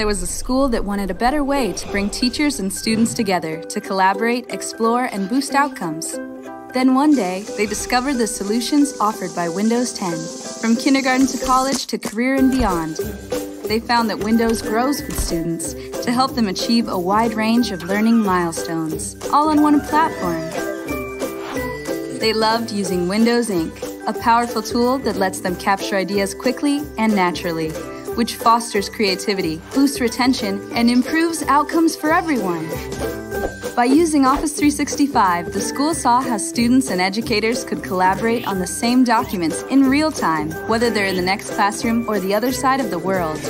there was a school that wanted a better way to bring teachers and students together to collaborate, explore, and boost outcomes. Then one day, they discovered the solutions offered by Windows 10, from kindergarten to college to career and beyond. They found that Windows grows with students to help them achieve a wide range of learning milestones, all on one platform. They loved using Windows Ink, a powerful tool that lets them capture ideas quickly and naturally which fosters creativity, boosts retention, and improves outcomes for everyone. By using Office 365, the school saw how students and educators could collaborate on the same documents in real time, whether they're in the next classroom or the other side of the world.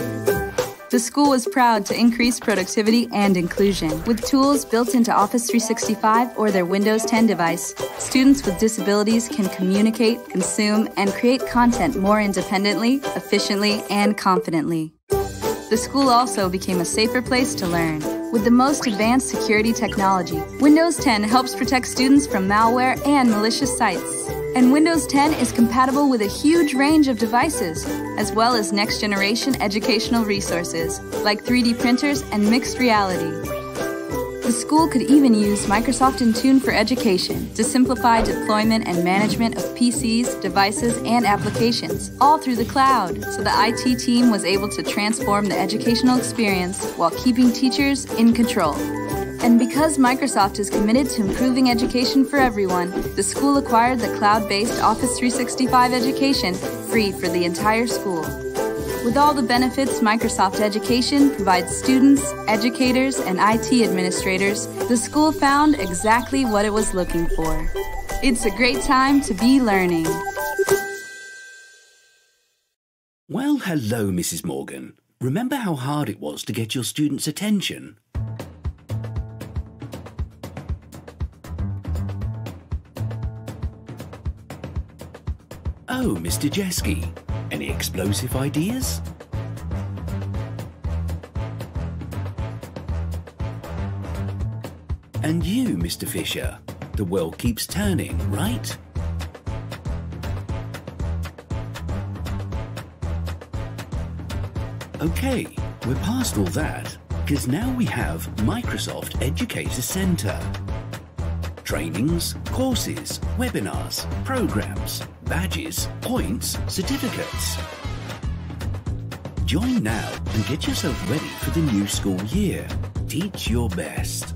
The school was proud to increase productivity and inclusion with tools built into Office 365 or their Windows 10 device. Students with disabilities can communicate, consume, and create content more independently, efficiently, and confidently. The school also became a safer place to learn. With the most advanced security technology, Windows 10 helps protect students from malware and malicious sites. And Windows 10 is compatible with a huge range of devices, as well as next generation educational resources, like 3D printers and mixed reality. The school could even use Microsoft Intune for Education to simplify deployment and management of PCs, devices, and applications, all through the cloud. So the IT team was able to transform the educational experience while keeping teachers in control. And because Microsoft is committed to improving education for everyone, the school acquired the cloud based Office 365 education free for the entire school. With all the benefits Microsoft Education provides students, educators, and IT administrators, the school found exactly what it was looking for. It's a great time to be learning. Well, hello, Mrs. Morgan. Remember how hard it was to get your students' attention? Mr. Jeske. Any explosive ideas? And you, Mr. Fisher. The world keeps turning, right? Okay, we're past all that, because now we have Microsoft Educator Center. trainings, courses, webinars, programs, badges, points, certificates. Join now and get yourself ready for the new school year. Teach your best.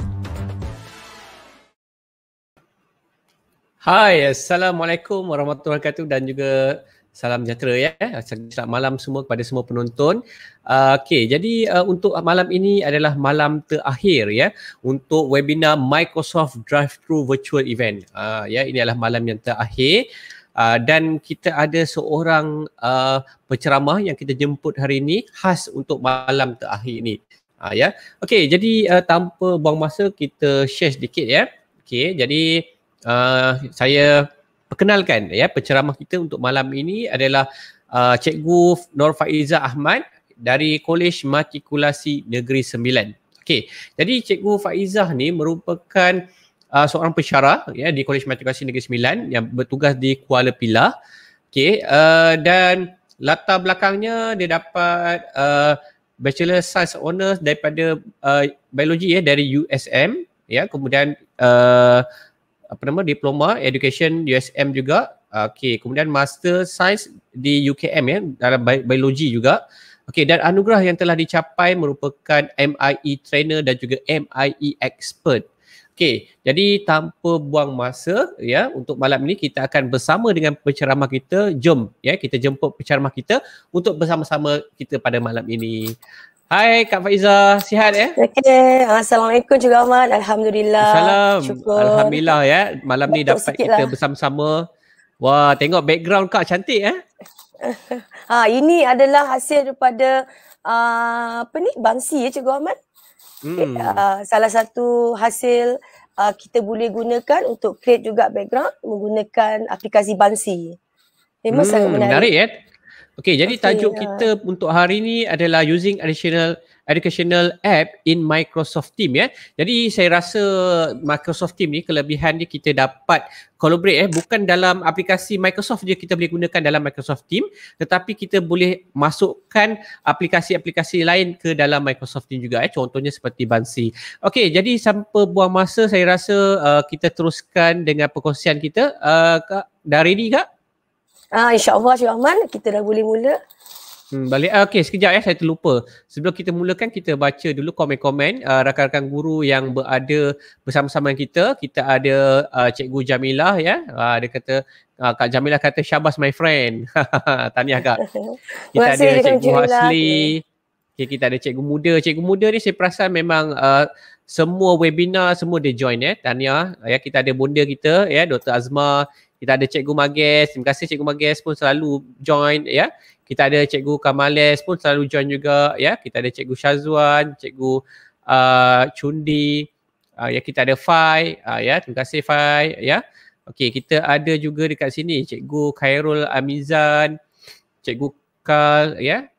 Hi, Assalamualaikum warahmatullahi wabarakatuh dan juga Salam sejahtera ya. Selamat malam semua kepada semua penonton. Uh, ah, okay, jadi uh, untuk malam ini adalah malam terakhir ya untuk webinar Microsoft Drive Thru Virtual Event. Uh, ya, ini adalah malam yang terakhir. Uh, dan kita ada seorang uh, penceramah yang kita jemput hari ini khas untuk malam terakhir ini. Uh, ya. okay. jadi uh, tanpa buang masa kita share sedikit ya. Okay, jadi uh, saya perkenalkan ya penceramah kita untuk malam ini adalah uh, Cikgu Nur Faiza Ahmad dari Kolej Matrikulasi Negeri Sembilan. Okey, jadi Cikgu Faiza ni merupakan uh, seorang pensyarah ya di Kolej Matrikulasi Negeri Sembilan yang bertugas di Kuala Pilah. Okey, uh, dan latar belakangnya dia dapat uh, Bachelor Science Honours daripada uh, Biologi ya dari USM ya kemudian uh, apa nama diploma education USM juga okey kemudian master science di UKM ya dalam biologi juga okey dan anugerah yang telah dicapai merupakan MIE trainer dan juga MIE expert okey jadi tanpa buang masa ya untuk malam ni kita akan bersama dengan penceramah kita jom ya kita jemput penceramah kita untuk bersama-sama kita pada malam ini Hai Kak Faiza, sihat ya? Eh? Okay. Assalamualaikum juga Ahmad. Alhamdulillah. Assalam. Syukur. Alhamdulillah ya. Malam Betul ni dapat kita lah. bersama-sama. Wah, tengok background Kak cantik eh. ha, ini adalah hasil daripada uh, apa ni? Bangsi ya Cikgu Ahmad. Hmm. Uh, salah satu hasil uh, kita boleh gunakan untuk create juga background menggunakan aplikasi Bansi. Memang hmm, sangat menarik. Menarik ya. Okay, jadi okay, tajuk uh, kita untuk hari ini adalah using additional educational app in Microsoft Team ya. Jadi saya rasa Microsoft Team ni kelebihan dia kita dapat collaborate eh bukan dalam aplikasi Microsoft je kita boleh gunakan dalam Microsoft Team tetapi kita boleh masukkan aplikasi-aplikasi lain ke dalam Microsoft Team juga eh contohnya seperti Bansi. Okey jadi sampai buang masa saya rasa uh, kita teruskan dengan perkongsian kita uh, Kak Darini Kak. Ah uh, insya Rahman kita dah boleh mula. Hmm balik uh, okey sekejap ya saya terlupa. Sebelum kita mulakan kita baca dulu komen-komen uh, rakan-rakan guru yang berada bersama-sama kita. Kita ada uh, Cikgu Jamilah ya. Uh, dia kata uh, Kak Jamilah kata syabas my friend. Tahniah Kak. Kita ada Cikgu Hasli. Okay, kita ada Cikgu Muda. Cikgu Muda ni saya perasan memang uh, semua webinar semua dia join eh. Tahniah. Ya, kita ada bunda kita ya Dr. Azma. Kita ada Cikgu Mages, terima kasih Cikgu Mages pun selalu join ya. Yeah. Kita ada Cikgu Kamales pun selalu join juga ya. Yeah. Kita ada Cikgu Shazwan, Cikgu uh, Chundi, uh, ya yeah. kita ada Fai, uh, ya yeah. terima kasih Fai ya. Yeah. Okey, kita ada juga dekat sini Cikgu Khairul Amizan, Cikgu Kal ya. Yeah.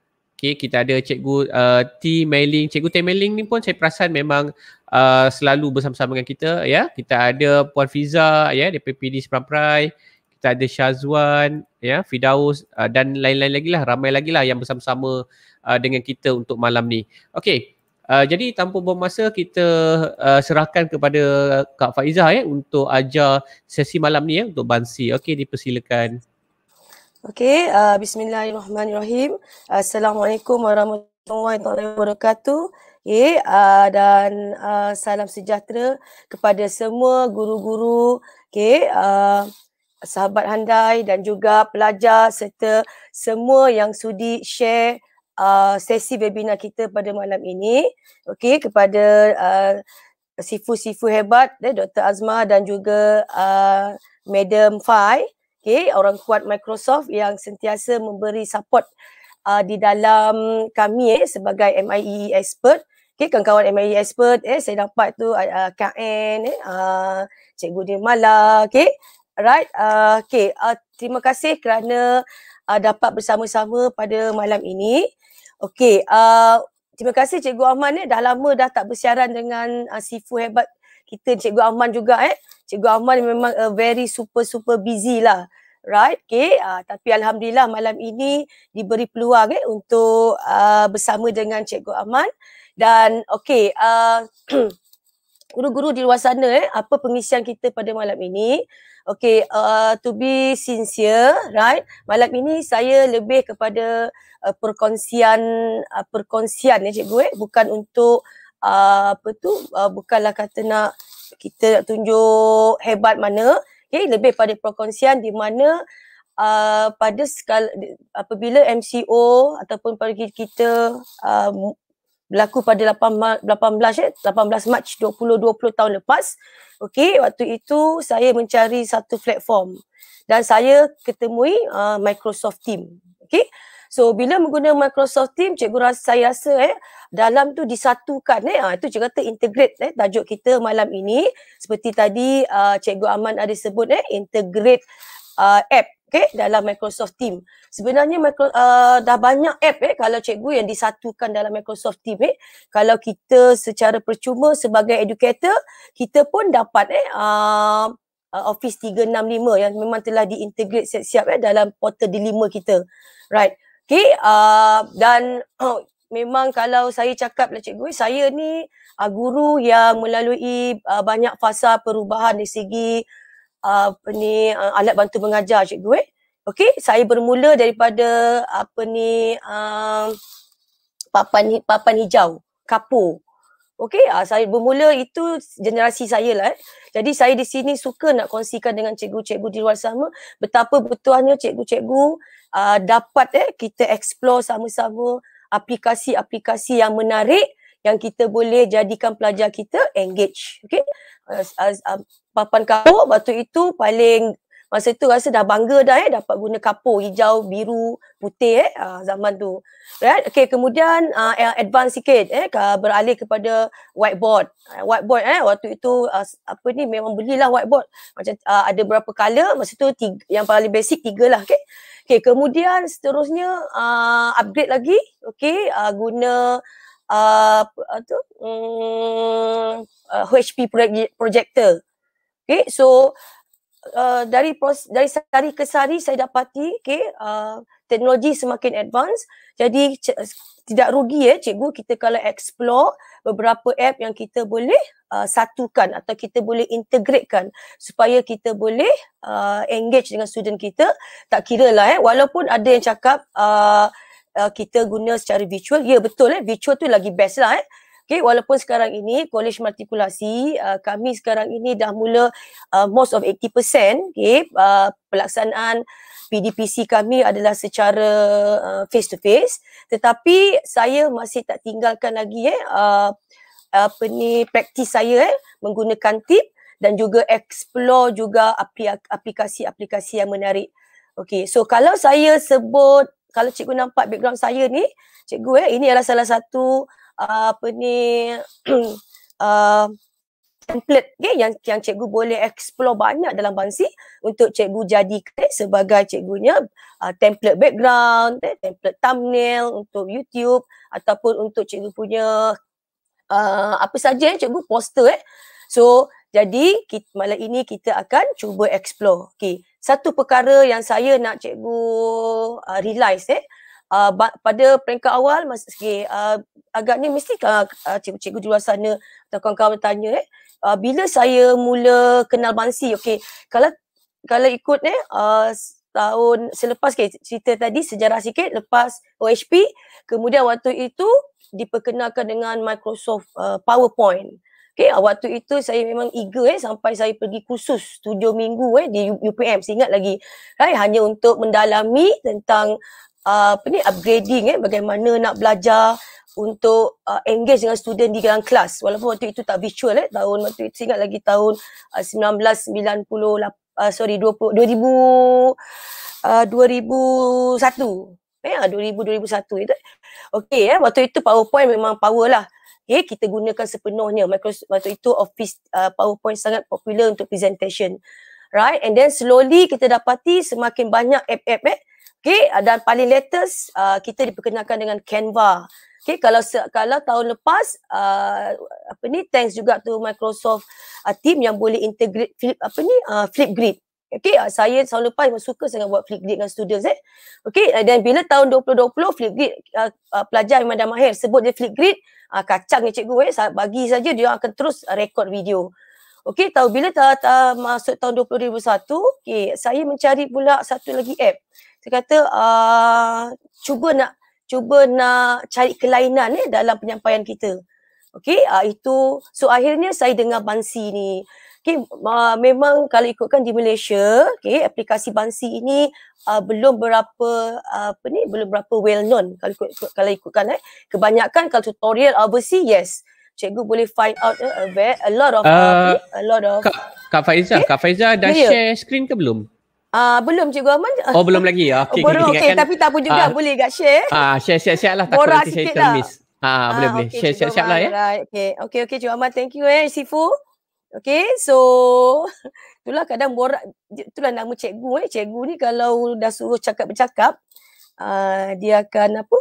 Okay, kita ada cikgu uh, T Mailing. Cikgu T Mailing ni pun saya perasan memang uh, selalu bersama-sama dengan kita. Ya, yeah? kita ada Puan Fiza ya yeah, dari PPD Seramprai. Kita ada Syazwan, ya, yeah, Fidaus uh, dan lain-lain lagi lah. Ramai lagi lah yang bersama-sama uh, dengan kita untuk malam ni. Okay, Uh, jadi tanpa buang masa kita uh, serahkan kepada Kak Faizah ya eh, untuk ajar sesi malam ni ya eh, untuk Bansi. Okey dipersilakan. Okey, uh, bismillahirrahmanirrahim. Assalamualaikum warahmatullahi wabarakatuh. Okay, uh, dan uh, salam sejahtera kepada semua guru-guru, okey, uh, sahabat handai dan juga pelajar serta semua yang sudi share Uh, sesi webinar kita pada malam ini okey kepada uh, sifu-sifu hebat eh, Dr Azma dan juga uh, Madam Fai okay, orang kuat Microsoft yang sentiasa memberi support uh, di dalam kami eh, sebagai MIE expert. Okay, kawan-kawan MIE expert, eh, saya dapat tu uh, uh N, eh, uh, Cikgu Dirmala, okay. Alright, uh, okay. Uh, terima kasih kerana uh, dapat bersama-sama pada malam ini. Okay, uh, terima kasih Cikgu Ahmad ni eh, dah lama dah tak bersiaran dengan uh, sifu hebat kita Cikgu Ahmad juga eh. Cikgu Ahmad memang uh, very super super busy lah. Right, okay. Uh, tapi alhamdulillah malam ini diberi peluang eh, untuk uh, bersama dengan Cikgu Ahmad dan okay, uh, guru-guru di luar sana, eh, apa pengisian kita pada malam ini? Okay, uh, to be sincere, right? Malam ini saya lebih kepada uh, perkongsian, uh, perkongsian ya eh, Cikgu, eh, bukan untuk uh, apa tu? Uh, bukanlah kata nak kita nak tunjuk hebat mana okay, lebih pada perkongsian di mana uh, pada skala, apabila MCO ataupun pada kita uh, berlaku pada 18 18 eh, Mac 2020 tahun lepas. Okey, waktu itu saya mencari satu platform dan saya ketemui uh, Microsoft Team. Okey. So bila menggunakan Microsoft Team, cikgu rasa saya rasa eh dalam tu disatukan eh. Ha, itu cikgu kata integrate eh tajuk kita malam ini seperti tadi uh, cikgu Aman ada sebut eh integrate uh, app okay, dalam Microsoft Team. Sebenarnya micro, uh, dah banyak app eh kalau cikgu yang disatukan dalam Microsoft Team eh. Kalau kita secara percuma sebagai educator, kita pun dapat eh uh, uh Office 365 yang memang telah diintegrate siap-siap eh, dalam portal D5 kita. Right. Okay, uh, dan oh, memang kalau saya cakap lah cikgu, eh, saya ni uh, guru yang melalui uh, banyak fasa perubahan di segi uh, apa ni, uh, alat bantu mengajar cikgu eh. Okay, saya bermula daripada apa ni, uh, papan, papan hijau, kapur. Okey, uh, saya bermula itu generasi saya lah. Eh. Jadi saya di sini suka nak kongsikan dengan cikgu-cikgu di luar sama betapa butuhannya cikgu-cikgu uh, dapat eh kita explore sama-sama aplikasi-aplikasi yang menarik yang kita boleh jadikan pelajar kita engage. Okey. Uh, uh, uh, papan kau waktu itu paling masa tu rasa dah bangga dah eh dapat guna kapur hijau biru putih eh uh, zaman tu right okey kemudian uh, advance sikit eh beralih kepada whiteboard ah, whiteboard eh waktu itu uh, apa ni memang belilah whiteboard macam uh, ada berapa color masa tu tiga, yang paling basic tiga lah okey okey kemudian seterusnya uh, upgrade lagi okey uh, guna uh, uh, tu um, uh, HP projector okay so Uh, dari pros dari sari ke sari saya dapati okey uh, teknologi semakin advance jadi tidak rugi ya eh, cikgu kita kalau explore beberapa app yang kita boleh uh, satukan atau kita boleh integratekan supaya kita boleh uh, engage dengan student kita tak kira lah eh walaupun ada yang cakap uh, uh, kita guna secara virtual ya betul eh virtual tu lagi best lah eh Okay, walaupun sekarang ini kolej matrikulasi uh, kami sekarang ini dah mula uh, most of 80% okay, uh, pelaksanaan PDPC kami adalah secara uh, face to face tetapi saya masih tak tinggalkan lagi eh uh, apa ni praktis saya eh menggunakan tip dan juga explore juga aplikasi-aplikasi yang menarik. Okay, so kalau saya sebut kalau cikgu nampak background saya ni, cikgu eh ini adalah salah satu Uh, apa ni uh, template okay, yang yang cikgu boleh explore banyak dalam bansi untuk cikgu jadikan sebagai cikgunya uh, template background, eh, template thumbnail untuk YouTube ataupun untuk cikgu punya uh, apa saja eh, cikgu poster eh. So jadi kita, malam ini kita akan cuba explore. Okay. Satu perkara yang saya nak cikgu uh, realize eh, uh, pada peringkat awal masih okay, uh, agaknya mesti uh, uh, cikgu-cikgu di luar sana atau kawan-kawan tanya eh uh, bila saya mula kenal Bansi okey kalau kalau ikut eh uh, tahun selepas ke cerita tadi sejarah sikit lepas OHP kemudian waktu itu diperkenalkan dengan Microsoft uh, PowerPoint Okay, uh, waktu itu saya memang eager eh, sampai saya pergi kursus tujuh minggu eh, di UPM. Saya ingat lagi. Right? Eh, hanya untuk mendalami tentang Uh, apa ni upgrading eh bagaimana nak belajar untuk uh, engage dengan student di dalam kelas walaupun waktu itu tak virtual eh tahun waktu itu ingat lagi tahun uh, 1998 uh, sorry 20 2000 uh, 2001 eh 2000 ah, 2001 itu okey eh waktu itu powerpoint memang power lah okay, eh, kita gunakan sepenuhnya Microsoft, waktu itu office uh, powerpoint sangat popular untuk presentation right and then slowly kita dapati semakin banyak app app eh Okay, uh, dan paling latest uh, kita diperkenalkan dengan Canva. Okay, kalau kalau tahun lepas uh, apa ni thanks juga tu Microsoft uh, team yang boleh integrate flip, apa ni uh, Flipgrid. Okay, uh, saya tahun lepas memang suka sangat buat Flipgrid dengan students eh. Okay, uh, dan uh, bila tahun 2020 Flipgrid uh, uh, pelajar memang dah mahir sebut dia Flipgrid uh, kacang ni cikgu eh bagi saja dia akan terus rekod video. Okay, tahu bila ta, ta, masuk tahun 2021, okay, saya mencari pula satu lagi app dia kata uh, cuba nak cuba nak cari kelainan eh dalam penyampaian kita. Okey, uh, itu so akhirnya saya dengar Bansi ni. Okey, uh, memang kalau ikutkan di Malaysia, okey, aplikasi Bansi ini uh, belum berapa uh, apa ni, belum berapa well known kalau ikut, ikut kalau ikutkan eh. Kebanyakan kalau tutorial overseas, yes. Cikgu boleh find out eh, a, lot of uh, a lot of Kak, Kak Faiza, okay? Eh? Kak Faiza dah yeah, ya. share screen ke belum? uh, belum cikgu Aman. Oh belum lagi. Ah, okey. Okay, okay, okay, tapi tak apa juga uh, boleh dekat share. Ah uh, share share share lah takut nanti saya lah. miss. Ah uh, boleh uh, boleh. share share share lah ya. Okey. Okey okey cikgu Aman thank you eh Sifu. Okey. So itulah kadang borak itulah nama cikgu eh. Cikgu ni kalau dah suruh cakap bercakap uh, dia akan apa?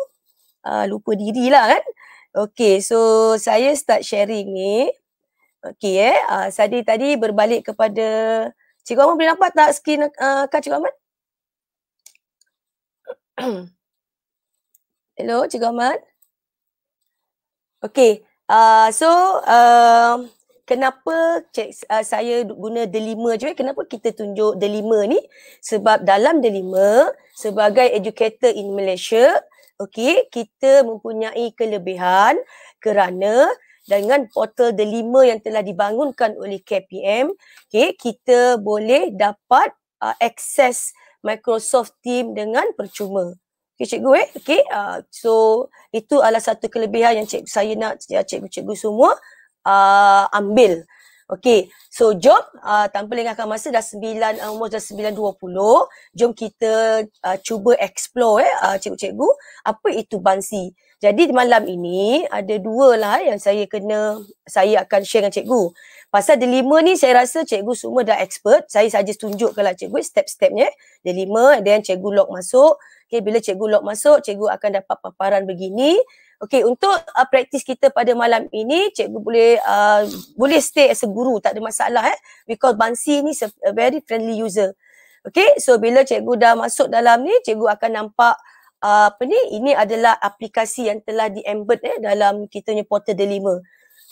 Ah uh, lupa dirilah kan. Okey. So saya start sharing ni. Okey eh. uh, tadi tadi berbalik kepada Cikgu Ahmad boleh nampak tak skrin uh, kak Cikgu Ahmad? Hello Cikgu Ahmad. Okay. Uh, so uh, kenapa cik, uh, saya guna delima je? Kenapa kita tunjuk delima ni? Sebab dalam delima sebagai educator in Malaysia Okey, kita mempunyai kelebihan kerana dengan portal delima yang telah dibangunkan oleh KPM, okay, kita boleh dapat uh, akses Microsoft Team dengan percuma. Okay, cikgu eh. Okay, uh, so itu adalah satu kelebihan yang cikgu saya nak ya, cikgu cikgu semua uh, ambil. Okay, so jom uh, tanpa lengahkan masa dah 9, uh, umur dah 9.20. Jom kita uh, cuba explore eh, uh, cikgu-cikgu apa itu Bansi. Jadi malam ini ada dua lah yang saya kena saya akan share dengan cikgu. Pasal delima ni saya rasa cikgu semua dah expert. Saya saja tunjuk tunjukkanlah cikgu step-stepnya. Delima dan cikgu log masuk. Okay, bila cikgu log masuk, cikgu akan dapat paparan begini. Okey, untuk uh, praktis kita pada malam ini, cikgu boleh uh, boleh stay as a guru, tak ada masalah eh. Because Bansi ni very friendly user. Okey, so bila cikgu dah masuk dalam ni, cikgu akan nampak apa ni ini adalah aplikasi yang telah di embed eh dalam kita punya portal Delima.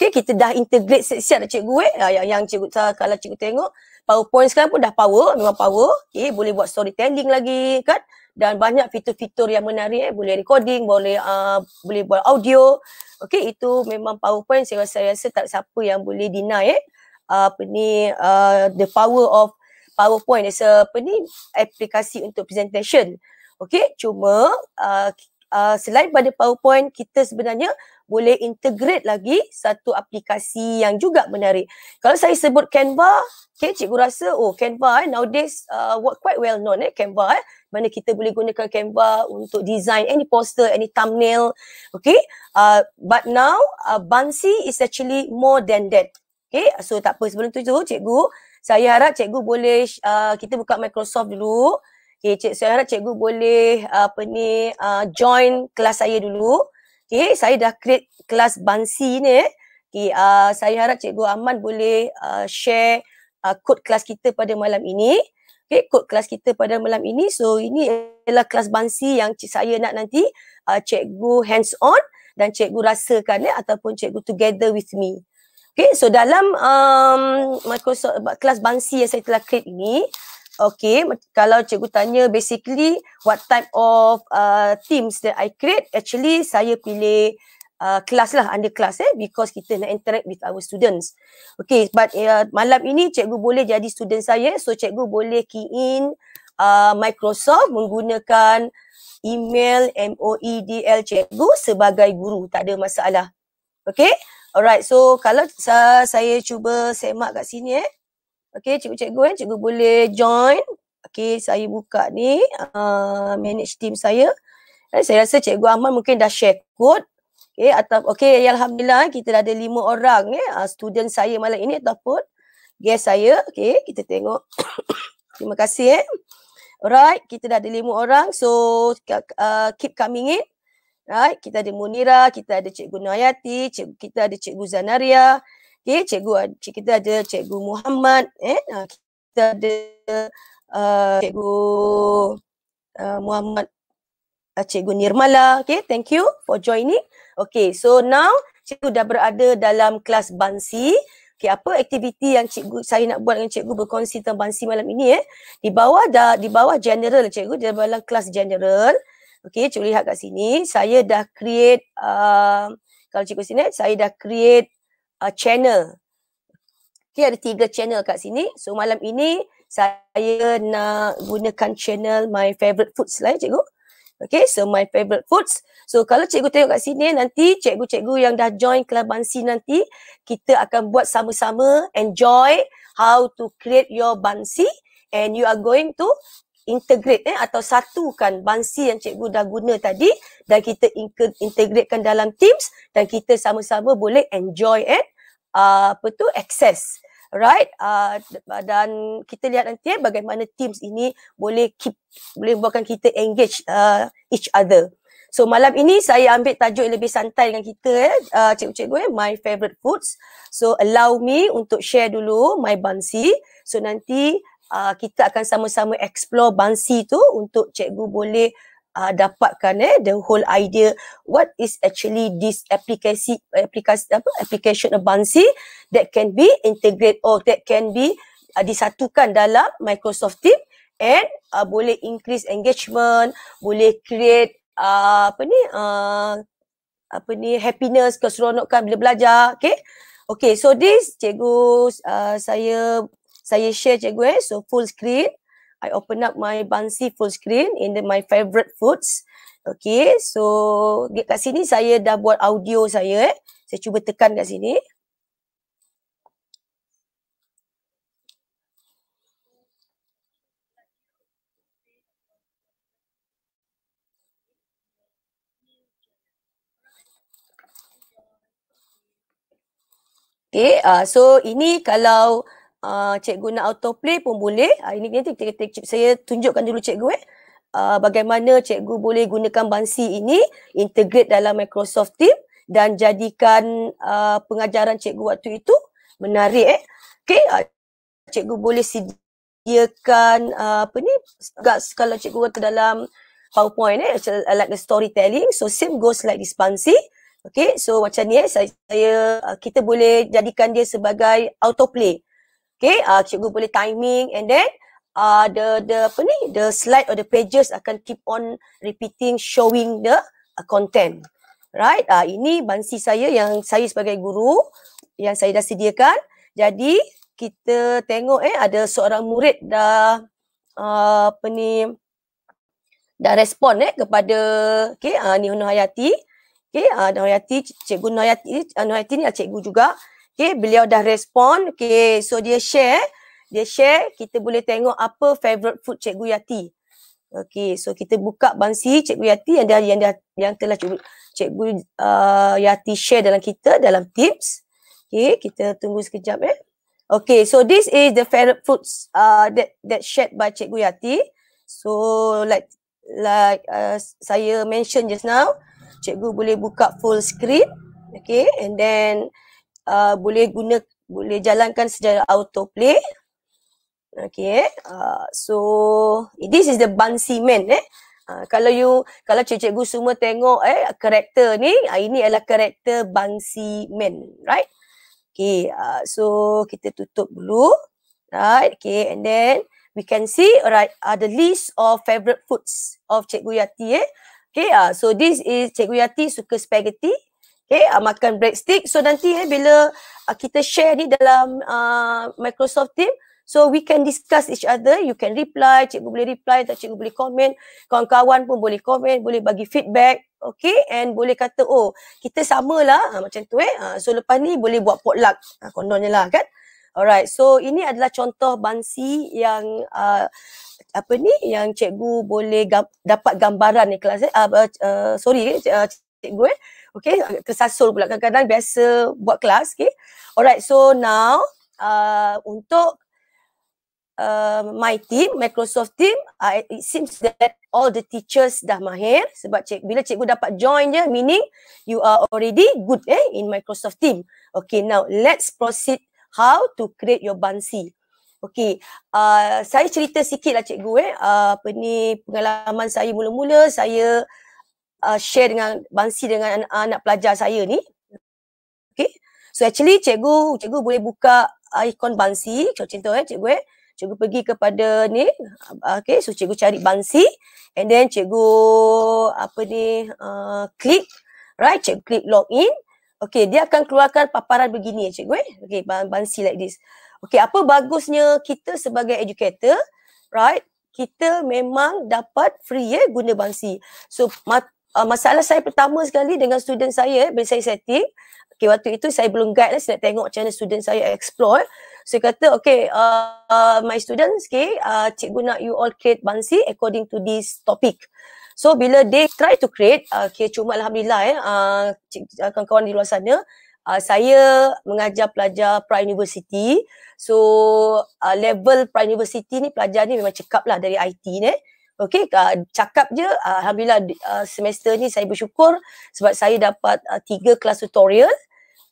Okey kita dah integrate siap-siap dah cikgu eh ah, yang, yang cikgu kalau cikgu tengok PowerPoint sekarang pun dah power memang power. Okey boleh buat storytelling lagi kan dan banyak fitur-fitur yang menarik eh boleh recording, boleh uh, boleh buat audio. Okey itu memang PowerPoint saya rasa, rasa tak siapa yang boleh deny eh ah, apa ni uh, the power of PowerPoint as a, apa ni aplikasi untuk presentation. Okey, cuma uh, uh, selain pada PowerPoint, kita sebenarnya boleh integrate lagi satu aplikasi yang juga menarik. Kalau saya sebut Canva, okay, cikgu rasa oh Canva eh, nowadays uh, quite well known eh Canva eh, mana kita boleh gunakan Canva untuk design any poster, any thumbnail. Okay, uh, but now uh, Bansi is actually more than that. Okay, so tak apa sebelum tu tu cikgu, saya harap cikgu boleh uh, kita buka Microsoft dulu. Okay, cik, saya harap cikgu boleh apa ni uh, join kelas saya dulu. Okay, saya dah create kelas Bansi ni. Okay, uh, saya harap cikgu Aman boleh uh, share uh, kod kelas kita pada malam ini. Okay, kod kelas kita pada malam ini. So, ini adalah kelas Bansi yang cik saya nak nanti uh, cikgu hands on dan cikgu rasakan eh, ataupun cikgu together with me. Okay, so dalam um, Microsoft, kelas Bansi yang saya telah create ini, Okay, kalau cikgu tanya basically what type of uh, teams that I create, actually saya pilih uh, kelas lah, under kelas eh, because kita nak interact with our students. Okay, but uh, malam ini cikgu boleh jadi student saya, so cikgu boleh key in uh, Microsoft menggunakan email m o e cikgu sebagai guru, tak ada masalah. Okay, alright, so kalau saya cuba semak kat sini eh. Okay, cikgu-cikgu eh, cikgu boleh join. Okay, saya buka ni uh, manage team saya. Eh, saya rasa cikgu Aman mungkin dah share code. Okay, atau okey, alhamdulillah eh, kita dah ada lima orang ni eh, uh, student saya malam ini ataupun guest saya. Okay, kita tengok. Terima kasih eh. Alright, kita dah ada lima orang. So, uh, keep coming in. Right, kita ada Munira, kita ada Cikgu Nayati, kita ada Cikgu Zanaria. Okay, cikgu kita ada cikgu Muhammad eh ah, kita ada uh, cikgu uh, Muhammad uh, cikgu Nirmala. Okay, thank you for joining. Okay, so now cikgu dah berada dalam kelas Bansi. Okay, apa aktiviti yang cikgu saya nak buat dengan cikgu berkongsi tentang Bansi malam ini eh? Di bawah dah di bawah general cikgu di dalam kelas general. Okay, cikgu lihat kat sini, saya dah create uh, kalau cikgu sini saya dah create uh, channel. Okay, ada tiga channel kat sini. So malam ini saya nak gunakan channel My Favorite Foods lah ya cikgu. Okay, so My Favorite Foods. So kalau cikgu tengok kat sini nanti cikgu-cikgu yang dah join Kelab Bansi nanti kita akan buat sama-sama enjoy how to create your Bansi and you are going to integrate eh atau satukan bansi yang cikgu dah guna tadi dan kita integratekan dalam Teams dan kita sama-sama boleh enjoy eh uh, apa tu access right uh, dan kita lihat nanti eh, bagaimana Teams ini boleh keep boleh buatkan kita engage uh, each other so malam ini saya ambil tajuk lebih santai dengan kita eh uh, cikgu-cikgu eh my favorite foods so allow me untuk share dulu my bansi. so nanti uh, kita akan sama-sama explore bansi tu untuk cikgu boleh uh, dapatkan eh the whole idea what is actually this aplikasi aplikasi apa application of bansi that can be integrate or that can be uh, disatukan dalam Microsoft Teams and uh, boleh increase engagement boleh create uh, apa ni uh, apa ni happiness keseronokan bila belajar okay okay so this cikgu uh, saya saya share cikgu eh so full screen I open up my bansi full screen in the my favorite foods okay so kat sini saya dah buat audio saya eh saya cuba tekan kat sini Okay, uh, so ini kalau Ah, cikgu nak autoplay pun boleh. Uh, ini nanti kita, kita, kita, saya tunjukkan dulu cikgu eh. Uh, bagaimana cikgu boleh gunakan bansi ini integrate dalam Microsoft Team dan jadikan uh, pengajaran cikgu waktu itu menarik eh. Okay, uh, cikgu boleh sediakan uh, apa ni, kalau cikgu kata dalam PowerPoint eh, like the storytelling. So, same goes like this bansi. Okay, so macam ni eh, saya, saya kita boleh jadikan dia sebagai autoplay. Okay, uh, cikgu boleh timing and then uh, the the apa ni the slide or the pages akan keep on repeating showing the uh, content. Right? Uh, ini bansi saya yang saya sebagai guru yang saya dah sediakan. Jadi kita tengok eh ada seorang murid dah uh, apa ni dah respon eh kepada okey uh, ni Nur Hayati. Okey, uh, Nur Hayati, cikgu Nur Hayati, uh, eh, Nur Hayati ni uh, cikgu juga. Okay, beliau dah respon. Okay, so dia share. Dia share, kita boleh tengok apa favourite food Cikgu Yati. Okay, so kita buka bangsi Cikgu Yati yang dia, yang dia, yang telah Cikgu, Cikgu uh, Yati share dalam kita, dalam tips. Okay, kita tunggu sekejap eh. Okay, so this is the favourite foods uh, that that shared by Cikgu Yati. So, like like uh, saya mention just now, Cikgu boleh buka full screen. Okay, and then uh, boleh guna boleh jalankan secara autoplay okay uh, so this is the bansi man eh uh, kalau you kalau cik-cikgu semua tengok eh karakter ni uh, ini adalah karakter bansi man right okay uh, so kita tutup dulu right okay and then we can see right uh, the list of favourite foods of cikgu yati eh Okay, uh, so this is Cikgu Yati suka spaghetti okay, uh, eh, ah, makan breadstick. So nanti eh, bila uh, kita share ni dalam uh, Microsoft team, so we can discuss each other. You can reply, cikgu boleh reply atau cikgu boleh komen. Kawan-kawan pun boleh komen, boleh bagi feedback. Okay, and boleh kata, oh, kita samalah uh, macam tu eh. Uh, so lepas ni boleh buat potluck, uh, kononnya lah kan. Alright, so ini adalah contoh bansi yang uh, apa ni yang cikgu boleh gam- dapat gambaran ni kelas eh. Uh, uh, sorry eh, cikgu eh. Okay, tersasul uh, pula kadang-kadang biasa buat kelas. Okay, alright. So now uh, untuk uh, my team, Microsoft team, uh, I, it seems that all the teachers dah mahir sebab cik, bila cikgu dapat join je, meaning you are already good eh in Microsoft team. Okay, now let's proceed how to create your bansi. Okay, uh, saya cerita sikit lah cikgu eh. Uh, apa ni pengalaman saya mula-mula, saya uh, uh, share dengan bangsi dengan anak, anak pelajar saya ni. Okay. So actually cikgu, cikgu boleh buka uh, ikon bangsi. Contoh eh cikgu eh. Cikgu pergi kepada ni. Uh, okay. So cikgu cari bangsi. And then cikgu apa ni uh, klik. Right. Cikgu log in, Okay. Dia akan keluarkan paparan begini eh cikgu eh. Okay. Bansi like this. Okay. Apa bagusnya kita sebagai educator. Right kita memang dapat free eh, guna bansi. So mat, uh, masalah saya pertama sekali dengan student saya eh, bila saya setting okay, waktu itu saya belum guide lah saya nak tengok macam mana student saya explore saya so, kata okay uh, uh, my students okay uh, cikgu nak you all create bansi according to this topic so bila they try to create uh, okay cuma Alhamdulillah eh, uh, uh kawan-kawan di luar sana Uh, saya mengajar pelajar prime university so uh, level prime university ni pelajar ni memang cekap lah dari IT ni eh. Okay, uh, ah, cakap je uh, alhamdulillah uh, semester ni saya bersyukur sebab saya dapat uh, tiga kelas tutorial.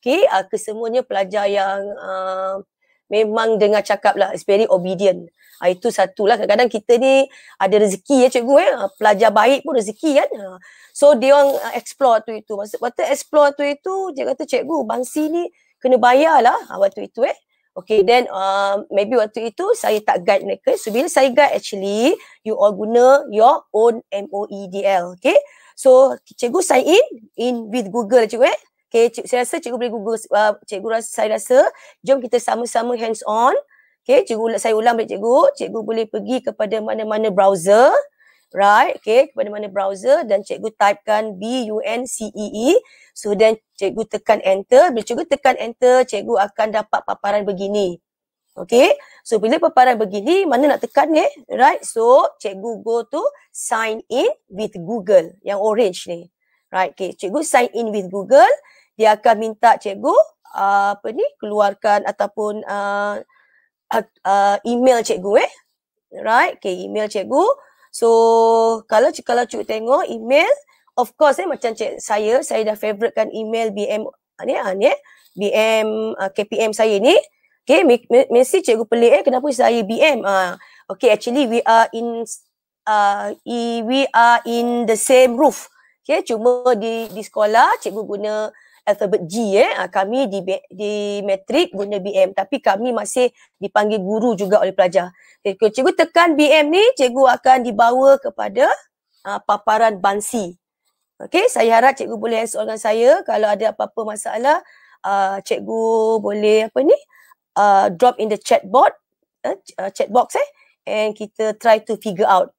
Okay, uh, kesemuanya pelajar yang uh, memang dengar cakap lah, it's very obedient. Uh, itu satu lah. Kadang-kadang kita ni ada rezeki ya cikgu ya. Uh, pelajar baik pun rezeki kan. Uh, so, dia orang uh, explore tu itu. Maksud, waktu explore tu itu, dia kata cikgu bangsi ni kena bayar lah uh, waktu itu eh. Okay, then uh, maybe waktu itu saya tak guide mereka. So, bila saya guide actually, you all guna your own MOEDL. Okay, so cikgu sign in, in with Google cikgu eh. Okay, cik, saya rasa cikgu boleh Google. Uh, cikgu rasa, saya rasa, jom kita sama-sama hands on. Okay, cikgu, saya ulang balik cikgu. Cikgu boleh pergi kepada mana-mana browser right okay kepada mana browser dan cikgu typekan b u n c e e so then cikgu tekan enter bila cikgu tekan enter cikgu akan dapat paparan begini okay so bila paparan begini mana nak tekan ni eh? right so cikgu go to sign in with google yang orange ni right okay cikgu sign in with google dia akan minta cikgu uh, apa ni keluarkan ataupun uh, uh, uh email cikgu eh right okay email cikgu So kalau kalau cik tengok email of course eh macam cik saya saya dah favorite kan email BM ah, ni ah ni eh, BM uh, ah, KPM saya ni. Okay, mesti cikgu pelik eh kenapa saya BM ah. Uh, okay, actually we are in uh, we are in the same roof. Okay, cuma di di sekolah cikgu guna alphabet G eh ah, kami di di matrik guna BM tapi kami masih dipanggil guru juga oleh pelajar. Jadi kalau cikgu tekan BM ni cikgu akan dibawa kepada uh, paparan bansi. Okey saya harap cikgu boleh answer dengan saya kalau ada apa-apa masalah uh, cikgu boleh apa ni uh, drop in the chat bot uh, eh, chat box eh and kita try to figure out.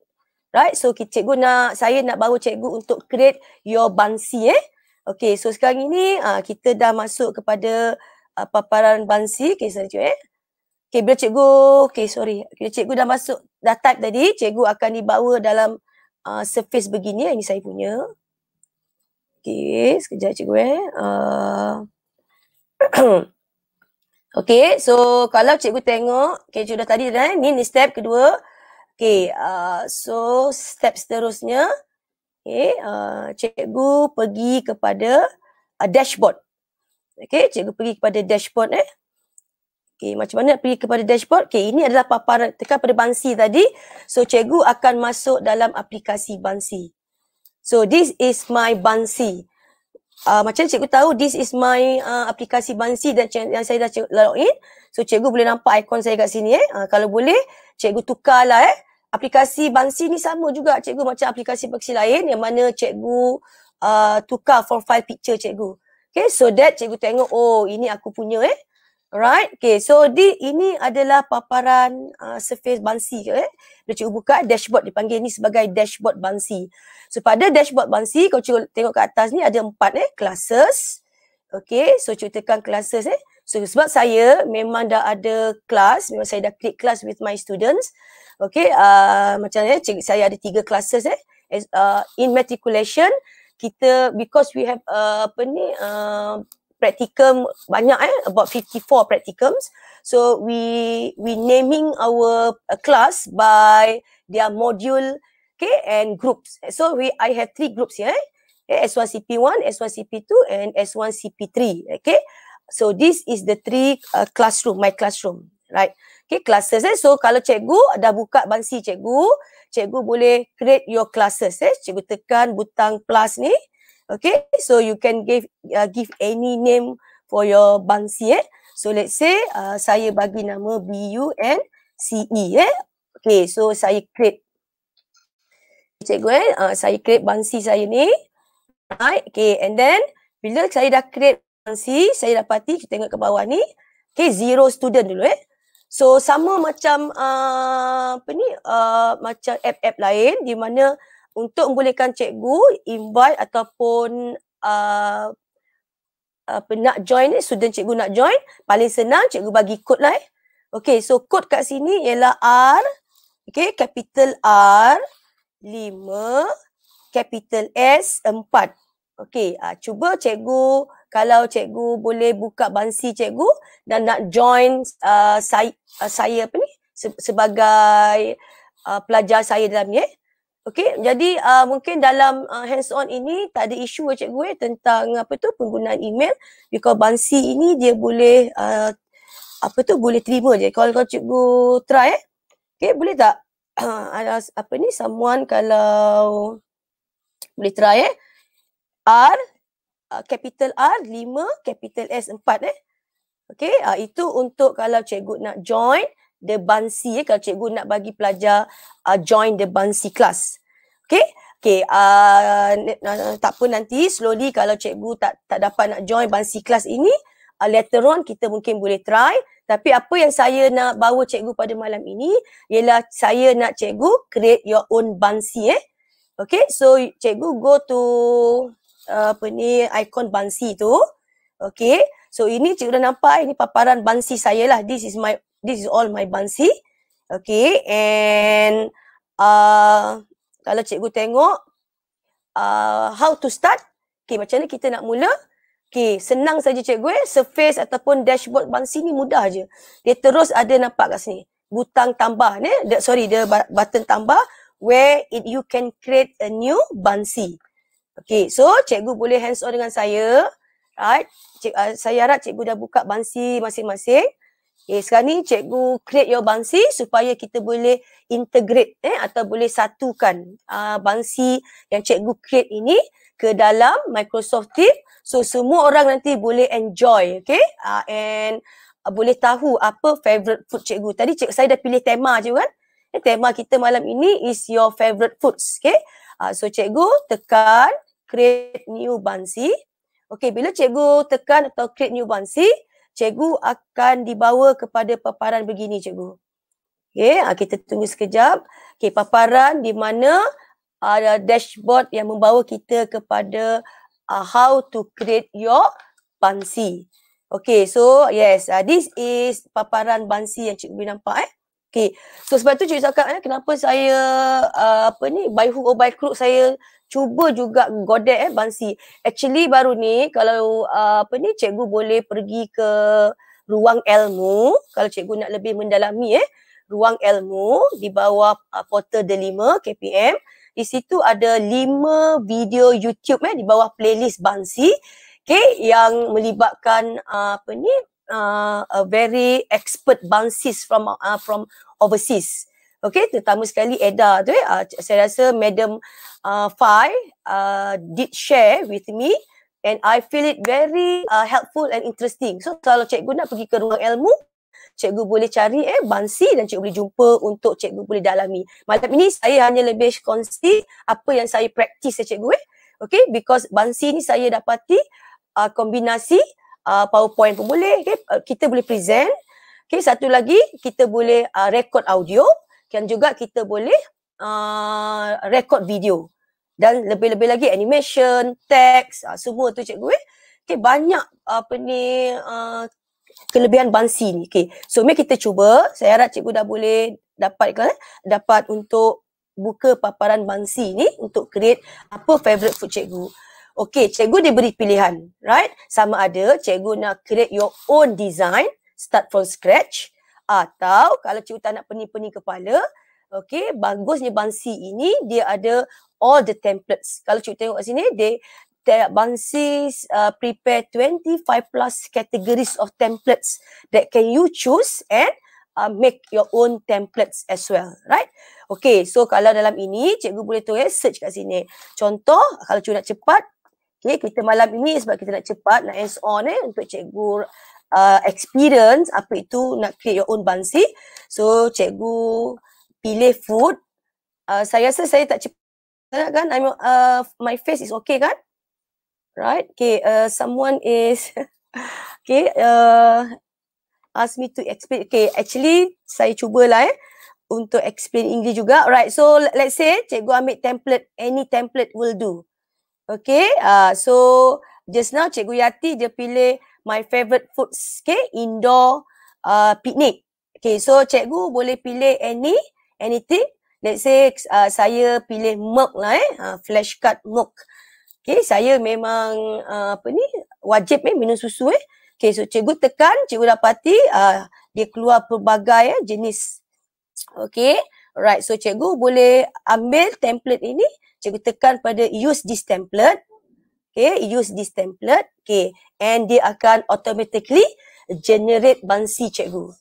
Right so cikgu nak saya nak bawa cikgu untuk create your bansi eh. Okay, so sekarang ini uh, kita dah masuk kepada uh, paparan bansi. okay, sorry cikgu eh. Okey, bila cikgu, okey sorry. Bila cikgu dah masuk, dah type tadi, cikgu akan dibawa dalam uh, surface begini. Ini saya punya. Okay, sekejap cikgu eh. Uh, okey, so kalau cikgu tengok, okay, cikgu dah tadi dah eh. Ini step kedua. Okay, uh, so step seterusnya okay, uh, cikgu pergi kepada uh, dashboard. Okay, cikgu pergi kepada dashboard eh. Okay, macam mana nak pergi kepada dashboard? Okay, ini adalah paparan tekan pada bansi tadi. So, cikgu akan masuk dalam aplikasi bansi. So, this is my bansi. Uh, macam cikgu tahu, this is my uh, aplikasi bansi dan yang saya dah c- log in. So, cikgu boleh nampak ikon saya kat sini eh. Uh, kalau boleh, cikgu tukarlah eh aplikasi Bansi ni sama juga cikgu macam aplikasi Bangsi lain yang mana cikgu uh, tukar for five picture cikgu. Okay, so that cikgu tengok, oh ini aku punya eh. Alright, okay. So, di ini adalah paparan uh, surface Bansi. Eh? Dia cikgu buka dashboard. Dipanggil ni sebagai dashboard Bansi. So, pada dashboard Bansi, kau cikgu tengok kat atas ni ada empat eh, classes. Okay, so cikgu tekan classes eh. So sebab saya memang dah ada kelas, memang saya dah create kelas with my students. Okay, uh, macam eh, saya ada tiga classes eh. As, uh, in matriculation, kita because we have uh, apa ni, uh, practicum banyak eh, about 54 practicums. So we we naming our uh, class by their module okay, and groups. So we I have three groups here. Eh? S1CP1, S1CP2 and S1CP3. Okay. So this is the three uh, classroom, my classroom, right? Okay, classes. Eh? So kalau cikgu dah buka bangsi cikgu, cikgu boleh create your classes. Eh? Cikgu tekan butang plus ni. Okay, so you can give uh, give any name for your bangsi. Eh? So let's say uh, saya bagi nama B U N C E. Eh? Okay, so saya create. Cikgu, eh? uh, saya create bangsi saya ni. Right? Okay, and then bila saya dah create Sansi, saya dapati kita tengok ke bawah ni. Okay, zero student dulu eh. So, sama macam uh, apa ni, uh, macam app-app lain di mana untuk membolehkan cikgu invite ataupun uh, apa, nak join ni, eh, student cikgu nak join, paling senang cikgu bagi kod lah eh. Okay, so kod kat sini ialah R, okay, capital R, 5, capital S, 4. Okay, uh, cuba cikgu kalau cikgu boleh buka bansi cikgu dan nak join uh, saya, uh, saya apa ni se- sebagai uh, pelajar saya dalam ni eh. Okey, jadi uh, mungkin dalam uh, hands on ini tak ada isu eh, cikgu eh tentang apa tu penggunaan email because bansi ini dia boleh uh, apa tu boleh terima je. Kalau, kalau cikgu try eh. Okey, boleh tak? ada apa ni someone kalau boleh try eh. R uh, capital R 5, capital S 4 eh. Okay, uh, itu untuk kalau cikgu nak join the bansi eh. Kalau cikgu nak bagi pelajar uh, join the bansi class. Okay, okay uh, n- n- tak pun nanti slowly kalau cikgu tak tak dapat nak join bansi class ini, uh, later on kita mungkin boleh try. Tapi apa yang saya nak bawa cikgu pada malam ini ialah saya nak cikgu create your own bansi eh. Okay, so cikgu go to apa ni ikon bansi tu. Okay. So ini cikgu dah nampak ini paparan bansi saya lah. This is my this is all my bansi. Okay. And uh, kalau cikgu tengok uh, how to start. Okay. Macam ni kita nak mula. Okay. Senang saja cikgu eh. Surface ataupun dashboard bansi ni mudah je. Dia terus ada nampak kat sini. Butang tambah ni. Sorry. Dia button tambah where it, you can create a new bansi. Okay, so cikgu boleh hands on dengan saya. Right? Cik, uh, saya harap cikgu dah buka bansi masing-masing. Okay, sekarang ni cikgu create your bansi supaya kita boleh integrate eh, atau boleh satukan uh, bansi yang cikgu create ini ke dalam Microsoft Teams, So, semua orang nanti boleh enjoy. Okay? Uh, and uh, boleh tahu apa favourite food cikgu. Tadi cikgu saya dah pilih tema je kan? Eh, tema kita malam ini is your favourite foods. Okay? Uh, so cikgu tekan create new bansi. Okey, bila cikgu tekan atau create new bansi, cikgu akan dibawa kepada paparan begini cikgu. Okey, uh, kita tunggu sekejap. Okey, paparan di mana ada uh, dashboard yang membawa kita kepada uh, how to create your bansi. Okey, so yes, uh, this is paparan bansi yang cikgu nampak eh. Okay. So sebab tu cikgu cakap eh, kenapa saya uh, apa ni by hook or by crook saya cuba juga godet eh Bansi. Actually baru ni kalau uh, apa ni cikgu boleh pergi ke ruang ilmu kalau cikgu nak lebih mendalami eh ruang ilmu di bawah uh, portal delima KPM di situ ada lima video YouTube eh di bawah playlist Bansi okay, yang melibatkan uh, apa ni uh, uh, a very expert bouncers from uh, from overseas. Okay, terutama sekali Eda tu eh. Uh, saya rasa Madam uh, Fai uh, did share with me and I feel it very uh, helpful and interesting. So kalau cikgu nak pergi ke ruang ilmu, cikgu boleh cari eh bansi dan cikgu boleh jumpa untuk cikgu boleh dalami. Malam ini saya hanya lebih kongsi apa yang saya praktis eh cikgu eh. Okay, because bansi ni saya dapati uh, kombinasi uh, PowerPoint pun boleh. Okay? Uh, kita boleh present. Okay, satu lagi kita boleh uh, record audio dan juga kita boleh uh, record video dan lebih-lebih lagi animation, teks uh, semua tu cikgu eh. Okay, banyak apa ni uh, kelebihan bansi ni. Okay. So, mari kita cuba. Saya harap cikgu dah boleh dapat ke, eh? dapat untuk buka paparan bansi ni untuk create apa favorite food cikgu. Okay, cikgu dia beri pilihan, right? Sama ada cikgu nak create your own design, start from scratch, atau kalau cikgu tak nak peni-peni kepala, okay, bagusnya bangsi ini, dia ada all the templates. Kalau cikgu tengok kat sini, dia that Bansi uh, prepare 25 plus categories of templates that can you choose and uh, make your own templates as well, right? Okay, so kalau dalam ini, cikgu boleh tulis search kat sini. Contoh, kalau cikgu nak cepat, Okay, kita malam ini sebab kita nak cepat, nak hands on eh untuk cikgu uh, experience apa itu nak create your own bansi. So, cikgu pilih food. Uh, saya rasa saya tak cepat kan? I'm, uh, my face is okay kan? Right? Okay, uh, someone is... okay, uh, ask me to explain. Okay, actually saya cubalah eh untuk explain English juga. Right? so let's say cikgu ambil template. Any template will do. Okay, uh, so just now Cikgu Yati dia pilih my favourite foods, okay, indoor uh, picnic. Okay, so Cikgu boleh pilih any, anything. Let's say uh, saya pilih milk lah eh, uh, flashcard milk. Okay, saya memang uh, apa ni, wajib eh minum susu eh. Okay, so Cikgu tekan, Cikgu dapati uh, dia keluar pelbagai eh, jenis. Okay, alright, so Cikgu boleh ambil template ini cikgu tekan pada use this template. Okay, use this template. Okay, and dia akan automatically generate bansi cikgu.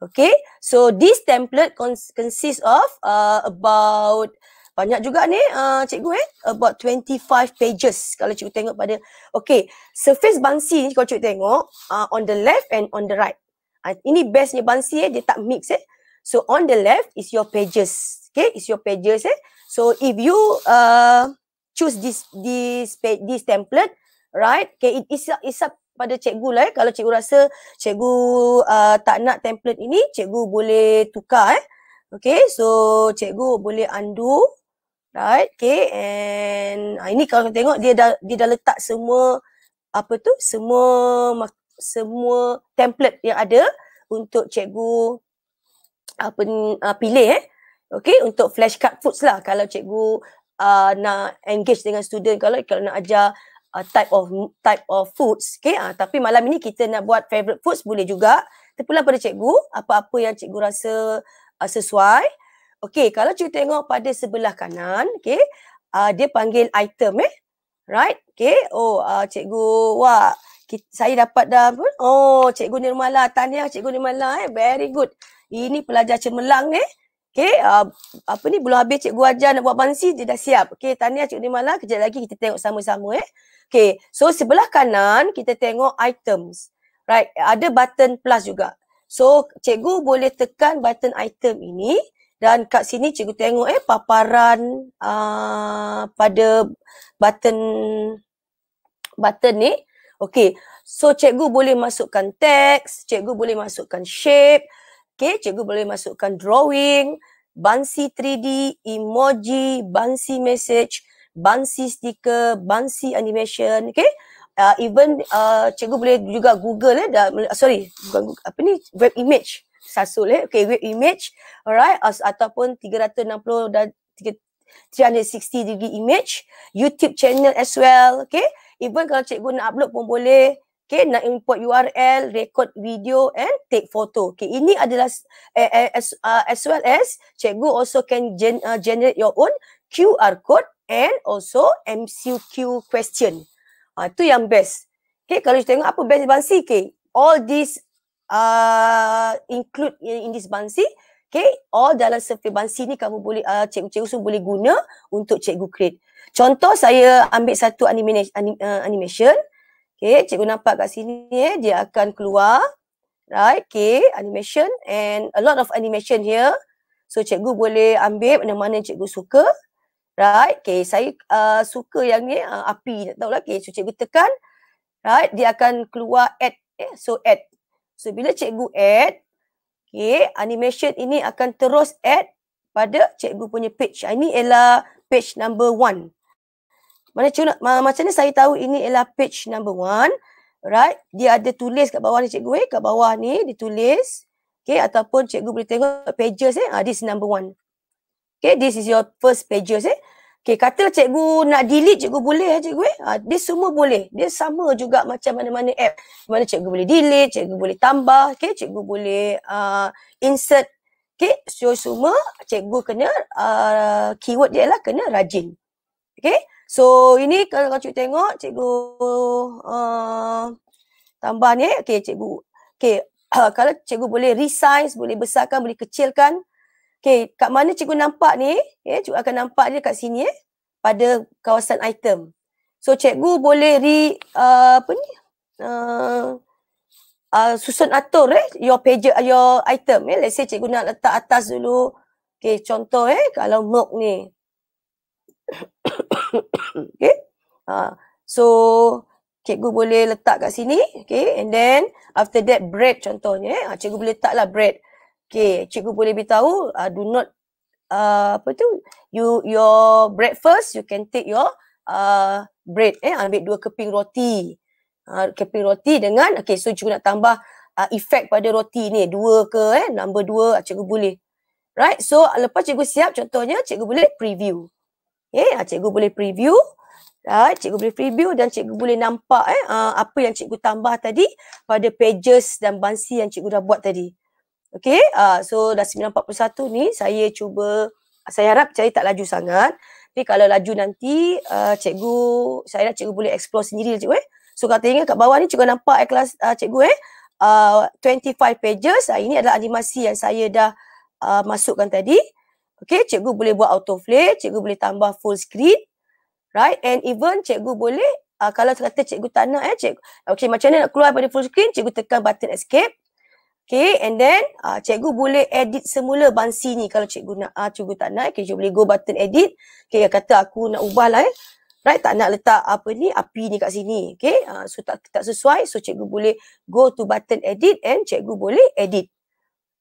Okay, so this template cons- consists of uh, about banyak juga ni uh, cikgu eh about 25 pages kalau cikgu tengok pada okay? surface bansi ni kalau cikgu tengok uh, on the left and on the right uh, ini bestnya bansi eh dia tak mix eh so on the left is your pages okay? is your pages eh So if you uh, choose this this this template, right? Okay, it is is up pada cikgu lah. Eh. Kalau cikgu rasa cikgu uh, tak nak template ini, cikgu boleh tukar. Eh. Okay, so cikgu boleh undo. Right, okay, and ha, ini kalau tengok dia dah dia dah letak semua apa tu semua semua template yang ada untuk cikgu apa uh, pilih eh. Okay, untuk flashcard foods lah kalau cikgu uh, nak engage dengan student kalau kalau nak ajar uh, type of type of foods. Okay, uh, tapi malam ini kita nak buat favourite foods boleh juga. Terpulang pada cikgu, apa-apa yang cikgu rasa uh, sesuai. Okay, kalau cikgu tengok pada sebelah kanan, okay, uh, dia panggil item eh. Right, okay. Oh, uh, cikgu, wah, kita, saya dapat dah pun. Oh, cikgu Nirmala, tahniah cikgu Nirmala eh. Very good. Ini pelajar cemerlang eh. Okay, uh, apa ni belum habis cikgu ajar nak buat bansi dia dah siap. Okay, tanya cikgu Nirmala kejap lagi kita tengok sama-sama eh. Okay, so sebelah kanan kita tengok items. Right, ada button plus juga. So cikgu boleh tekan button item ini dan kat sini cikgu tengok eh paparan uh, pada button button ni. Okay, so cikgu boleh masukkan teks, cikgu boleh masukkan shape, Okay, cikgu boleh masukkan drawing, bansi 3D, emoji, bansi message, bansi stiker, bansi animation. Okay, uh, even uh, cikgu boleh juga google. Eh, dah, sorry, bukan apa ni? Web image. Sasul eh. Okay, web image. Alright, As, ataupun 360 dan 360 degree image. YouTube channel as well. Okay, even kalau cikgu nak upload pun boleh. Okay, nak import URL, record video and take photo. Okay, ini adalah eh, eh, as, uh, as well as cikgu also can gen, uh, generate your own QR code and also MCQ question. Ah, uh, tu yang best. Okay, kalau kita tengok apa best Bansi, okay. All this uh, include in, in this Bansi. Okay, all dalam survey Bansi ni kamu boleh, uh, cikgu-cikgu semua boleh guna untuk cikgu create. Contoh saya ambil satu animation, anim, uh, animation. Okay, cikgu nampak kat sini eh, dia akan keluar. Right, okay, animation and a lot of animation here. So, cikgu boleh ambil mana-mana yang cikgu suka. Right, okay, saya uh, suka yang ni, uh, api, tak tahu lagi. Okay, so cikgu tekan. Right, dia akan keluar add. Eh, so, add. So, bila cikgu add, okay, animation ini akan terus add pada cikgu punya page. Ini ialah page number one. Mana cun, ma- macam ni saya tahu ini ialah page number one. Right? Dia ada tulis kat bawah ni cikgu eh. Kat bawah ni ditulis. Okay, ataupun cikgu boleh tengok pages eh. Ah, this number one. Okay, this is your first pages eh. Okay, katalah cikgu nak delete, cikgu boleh eh cikgu eh. Ah, dia semua boleh. Dia sama juga macam mana-mana app. Mana cikgu boleh delete, cikgu boleh tambah. Okay, cikgu boleh uh, insert. Okay, so semua cikgu kena uh, keyword dia lah kena rajin. Okay, So ini kalau cikgu tengok cikgu uh, tambah ni okey cikgu. Okey uh, kalau cikgu boleh resize, boleh besarkan, boleh kecilkan. Okey kat mana cikgu nampak ni? Ya eh, cikgu akan nampak dia kat sini eh pada kawasan item. So cikgu boleh re uh, apa ni? Uh, uh, susun atur eh your page your item eh let's say cikgu nak letak atas dulu. Okey contoh eh kalau milk ni okay. Ha. So, cikgu boleh letak kat sini. Okay. And then, after that, bread contohnya. Eh. Ha, cikgu boleh letaklah bread. Okay. Cikgu boleh beritahu, uh, do not, uh, apa tu, you your breakfast, you can take your uh, bread. Eh. Ambil dua keping roti. Uh, keping roti dengan, okay, so cikgu nak tambah uh, efek pada roti ni. Dua ke, eh, number dua, uh, cikgu boleh. Right, so lepas cikgu siap contohnya, cikgu boleh preview. Eh, cikgu boleh preview. Right, cikgu boleh preview dan cikgu boleh nampak eh ah, apa yang cikgu tambah tadi pada pages dan bansi yang cikgu dah buat tadi. Okay, uh, ah, so dah 9.41 ni saya cuba, saya harap cari tak laju sangat. Tapi kalau laju nanti, uh, cikgu, saya harap cikgu boleh explore sendiri lah cikgu eh. So kalau tengok kat bawah ni cikgu nampak eh, kelas uh, cikgu eh, uh, 25 pages. Uh, ini adalah animasi yang saya dah uh, masukkan tadi. Okay, cikgu boleh buat auto flip, cikgu boleh tambah full screen. Right, and even cikgu boleh, uh, kalau kata cikgu tak nak, eh, cikgu, okay, macam mana nak keluar pada full screen, cikgu tekan button escape. Okay, and then uh, cikgu boleh edit semula bansi ni kalau cikgu nak, uh, cikgu tak nak. Okay, cikgu boleh go button edit. Okay, kata aku nak ubah lah eh. Right, tak nak letak apa ni, api ni kat sini. Okay, uh, so tak, tak sesuai. So cikgu boleh go to button edit and cikgu boleh edit.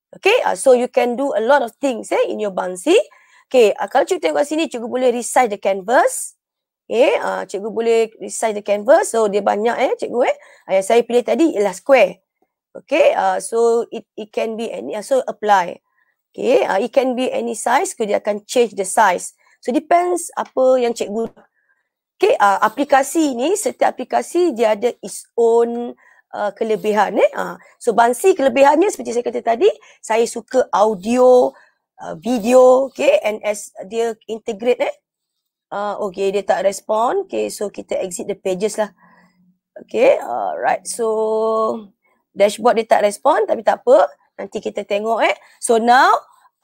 Okay, uh, so you can do a lot of things eh, in your bansi. Okay, uh, kalau cikgu tengok sini, cikgu boleh resize the canvas. Okay, uh, cikgu boleh resize the canvas. So, dia banyak eh, cikgu eh. Uh, yang saya pilih tadi ialah square. Okay, uh, so it it can be any, uh, so apply. Okay, uh, it can be any size. So, dia akan change the size. So, depends apa yang cikgu. Okay, uh, aplikasi ni, setiap aplikasi dia ada its own uh, kelebihan eh. Ha, uh, so bansi kelebihannya seperti saya kata tadi, saya suka audio, uh, video, okay, and as dia integrate eh. Uh, okay, dia tak respon. Okay, so kita exit the pages lah. Okay, alright. So, dashboard dia tak respon tapi tak apa. Nanti kita tengok eh. So now,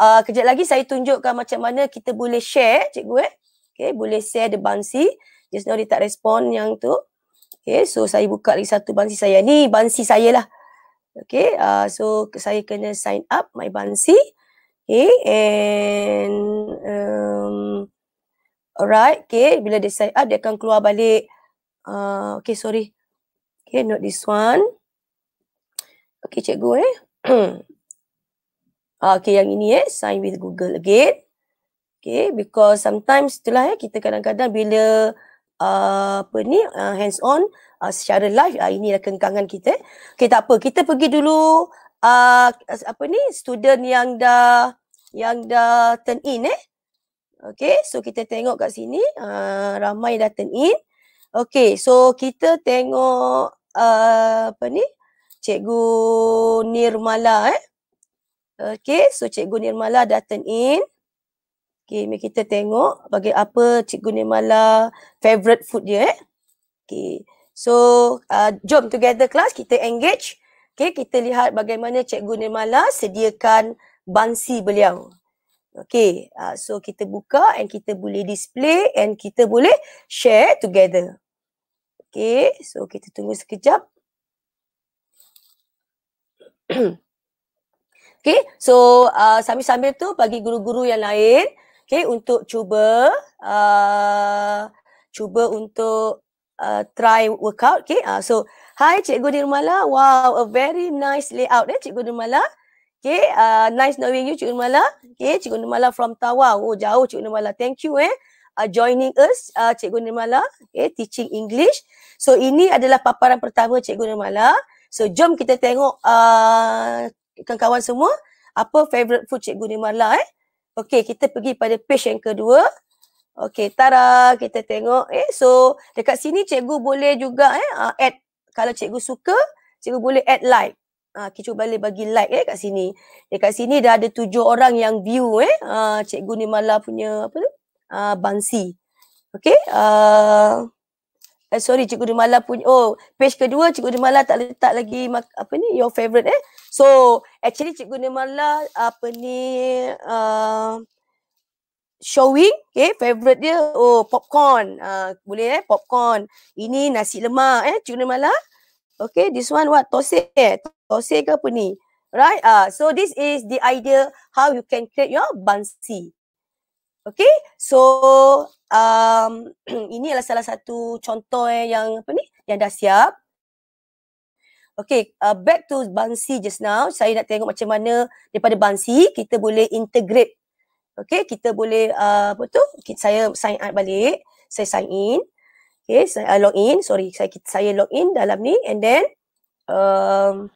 uh, kejap lagi saya tunjukkan macam mana kita boleh share, cikgu eh. Okay, boleh share the bansi. Just now dia tak respon yang tu. Okay, so saya buka lagi satu bansi saya. Ni bansi saya lah. Okay, uh, so saya kena sign up my bansi. Okay, and um, alright, okay, bila dia sign up, dia akan keluar balik. Uh, okay, sorry. Okay, not this one. Okay, cikgu eh. Ah, okay, yang ini eh, sign with Google again. Okay, because sometimes itulah eh, kita kadang-kadang bila uh, apa ni uh, hands on uh, secara live uh, ah, adalah kengkangan kita. Okey tak apa kita pergi dulu uh, apa ni student yang dah yang dah turn in eh. Okey so kita tengok kat sini uh, ramai dah turn in. Okey so kita tengok uh, apa ni cikgu Nirmala eh. Okey so cikgu Nirmala dah turn in. Okay, mari kita tengok bagi apa Cikgu Nirmala favorite food dia eh. Okay, so uh, jom together class kita engage. Okay, kita lihat bagaimana Cikgu Nirmala sediakan bansi beliau. Okay, uh, so kita buka and kita boleh display and kita boleh share together. Okay, so kita tunggu sekejap. okay, so uh, sambil-sambil tu bagi guru-guru yang lain, Okay, untuk cuba uh, cuba untuk uh, try workout. Okay, uh, so hi Cikgu Nirmala. Wow, a very nice layout eh Cikgu Nirmala. Okay, uh, nice knowing you Cikgu Nirmala. Okay, Cikgu Nirmala from Tawau. Oh, jauh Cikgu Nirmala. Thank you eh. Uh, joining us uh, Cikgu Nirmala okay, teaching English. So ini adalah paparan pertama Cikgu Nirmala. So jom kita tengok uh, kawan-kawan semua apa favorite food Cikgu Nirmala eh. Okey, kita pergi pada page yang kedua. Okey, tara kita tengok. Eh, so dekat sini cikgu boleh juga eh ah, add kalau cikgu suka, cikgu boleh add like. Ah, kita cuba boleh bagi like eh kat sini. Dekat sini dah ada tujuh orang yang view eh. Ah, cikgu ni malah punya apa tu? Ah, bansi. Okey, uh... Eh, sorry, Cikgu Dimala punya. Oh, page kedua Cikgu Dimala tak letak lagi apa ni, your favourite eh. So, actually Cikgu Dimala apa ni, uh, showing, okay, favourite dia. Oh, popcorn. Uh, boleh eh, popcorn. Ini nasi lemak eh, Cikgu Dimala. Okay, this one what? Tose eh? Tose ke apa ni? Right? Uh, so, this is the idea how you can create your bansi. Okay, so um, ini adalah salah satu contoh eh, yang apa ni yang dah siap. Okay, uh, eh, back to Bansi just now. Saya nak tengok macam mana daripada Bansi kita boleh integrate. Okay, kita boleh uh, apa tu? Kita, saya sign out balik. Saya sign in. Okay, saya uh, log in. Sorry, saya saya log in dalam ni and then um,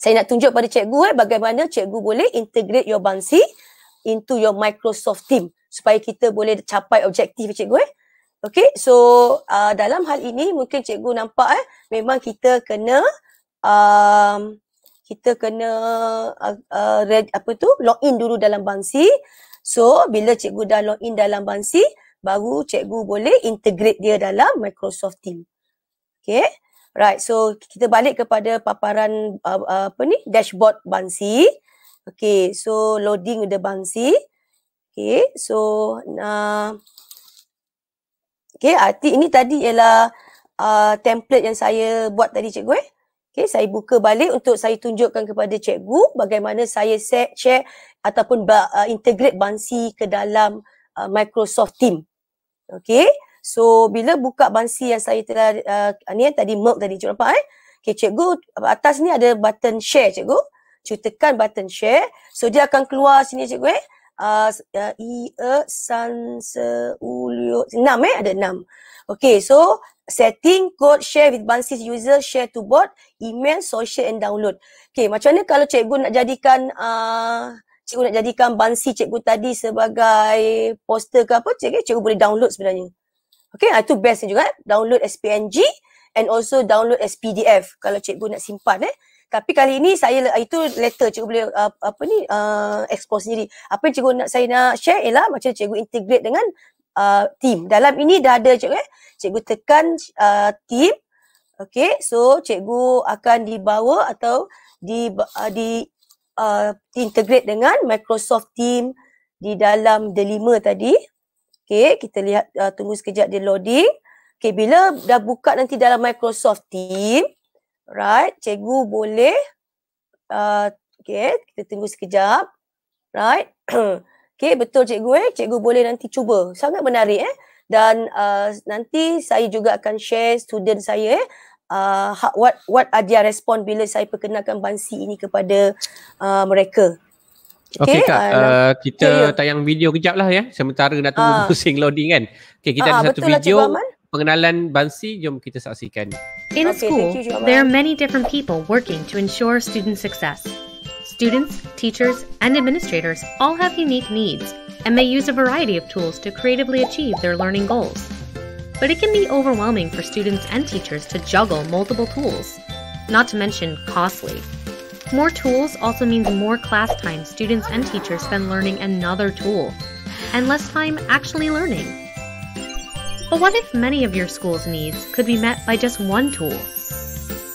saya nak tunjuk pada cikgu eh, bagaimana cikgu boleh integrate your Bansi into your Microsoft team supaya kita boleh capai objektif cikgu eh. Okay, so uh, dalam hal ini mungkin cikgu nampak eh, memang kita kena um, kita kena uh, uh, apa tu log in dulu dalam bangsi. So bila cikgu dah log in dalam bangsi, baru cikgu boleh integrate dia dalam Microsoft Team. Okay, right. So kita balik kepada paparan uh, uh, apa ni dashboard bangsi. Okay, so loading the bangsi. Okay, so nah, okay, arti ah, ini tadi ialah uh, template yang saya buat tadi cikgu eh. Okay, saya buka balik untuk saya tunjukkan kepada cikgu bagaimana saya set, check ataupun uh, integrate Bansi ke dalam uh, Microsoft Team. Okay, so bila buka Bansi yang saya telah, uh, ni yang eh, tadi merk tadi cikgu nampak eh. Okay, cikgu atas ni ada button share cikgu. Cukup tekan button share. So dia akan keluar sini cikgu eh. Uh, uh, ia e, san se ulio enam eh ada enam. Okay, so setting code share with Bansis user share to bot email social and download. Okay, macam mana kalau cikgu nak jadikan uh, cikgu nak jadikan Bansi cikgu tadi sebagai poster ke apa cikgu, eh? cikgu boleh download sebenarnya. Okay, itu ah, best juga. Eh? Download SPNG and also download SPDF kalau cikgu nak simpan eh. Tapi kali ini saya itu letter cikgu boleh uh, apa ni uh, expose sendiri. Apa yang cikgu nak saya nak share ialah macam cikgu integrate dengan uh, team. Dalam ini dah ada cikgu eh. Cikgu tekan uh, team. Okay, so cikgu akan dibawa atau di uh, di uh, integrate dengan Microsoft Team di dalam delima tadi. Okay, kita lihat uh, tunggu sekejap dia loading. Okay, bila dah buka nanti dalam Microsoft Team, Right, cikgu boleh. Uh, okay, kita tunggu sekejap. Right. okay, betul cikgu eh. Cikgu boleh nanti cuba. Sangat menarik eh. Dan uh, nanti saya juga akan share student saya eh. Uh, ha, what, what are their respond bila saya perkenalkan bansi ini kepada uh, mereka. Okay, okay Kak. Uh, kita yeah, yeah. tayang video kejap lah ya. Sementara dah tunggu uh. pusing loading kan. Okay, kita uh, ada ah, satu video. Lah, cikgu Aman. Pengenalan Bansi, jom kita saksikan. In a school, there are many different people working to ensure student success. Students, teachers, and administrators all have unique needs and may use a variety of tools to creatively achieve their learning goals. But it can be overwhelming for students and teachers to juggle multiple tools, not to mention costly. More tools also means more class time students and teachers spend learning another tool, and less time actually learning. But what if many of your school's needs could be met by just one tool?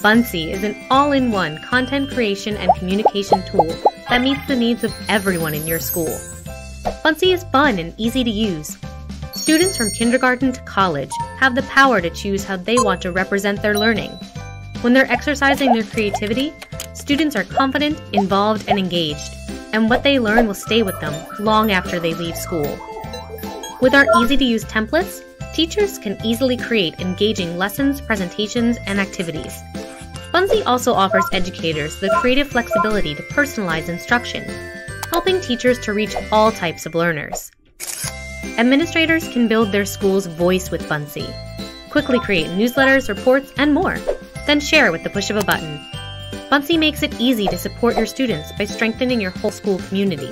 Bunsey is an all-in-one content creation and communication tool that meets the needs of everyone in your school. Bunsey is fun and easy to use. Students from kindergarten to college have the power to choose how they want to represent their learning. When they're exercising their creativity, students are confident, involved, and engaged, and what they learn will stay with them long after they leave school. With our easy to use templates, teachers can easily create engaging lessons, presentations, and activities. Bunzi also offers educators the creative flexibility to personalize instruction, helping teachers to reach all types of learners. Administrators can build their school's voice with Bunzi, quickly create newsletters, reports, and more, then share with the push of a button. Bunzi makes it easy to support your students by strengthening your whole school community.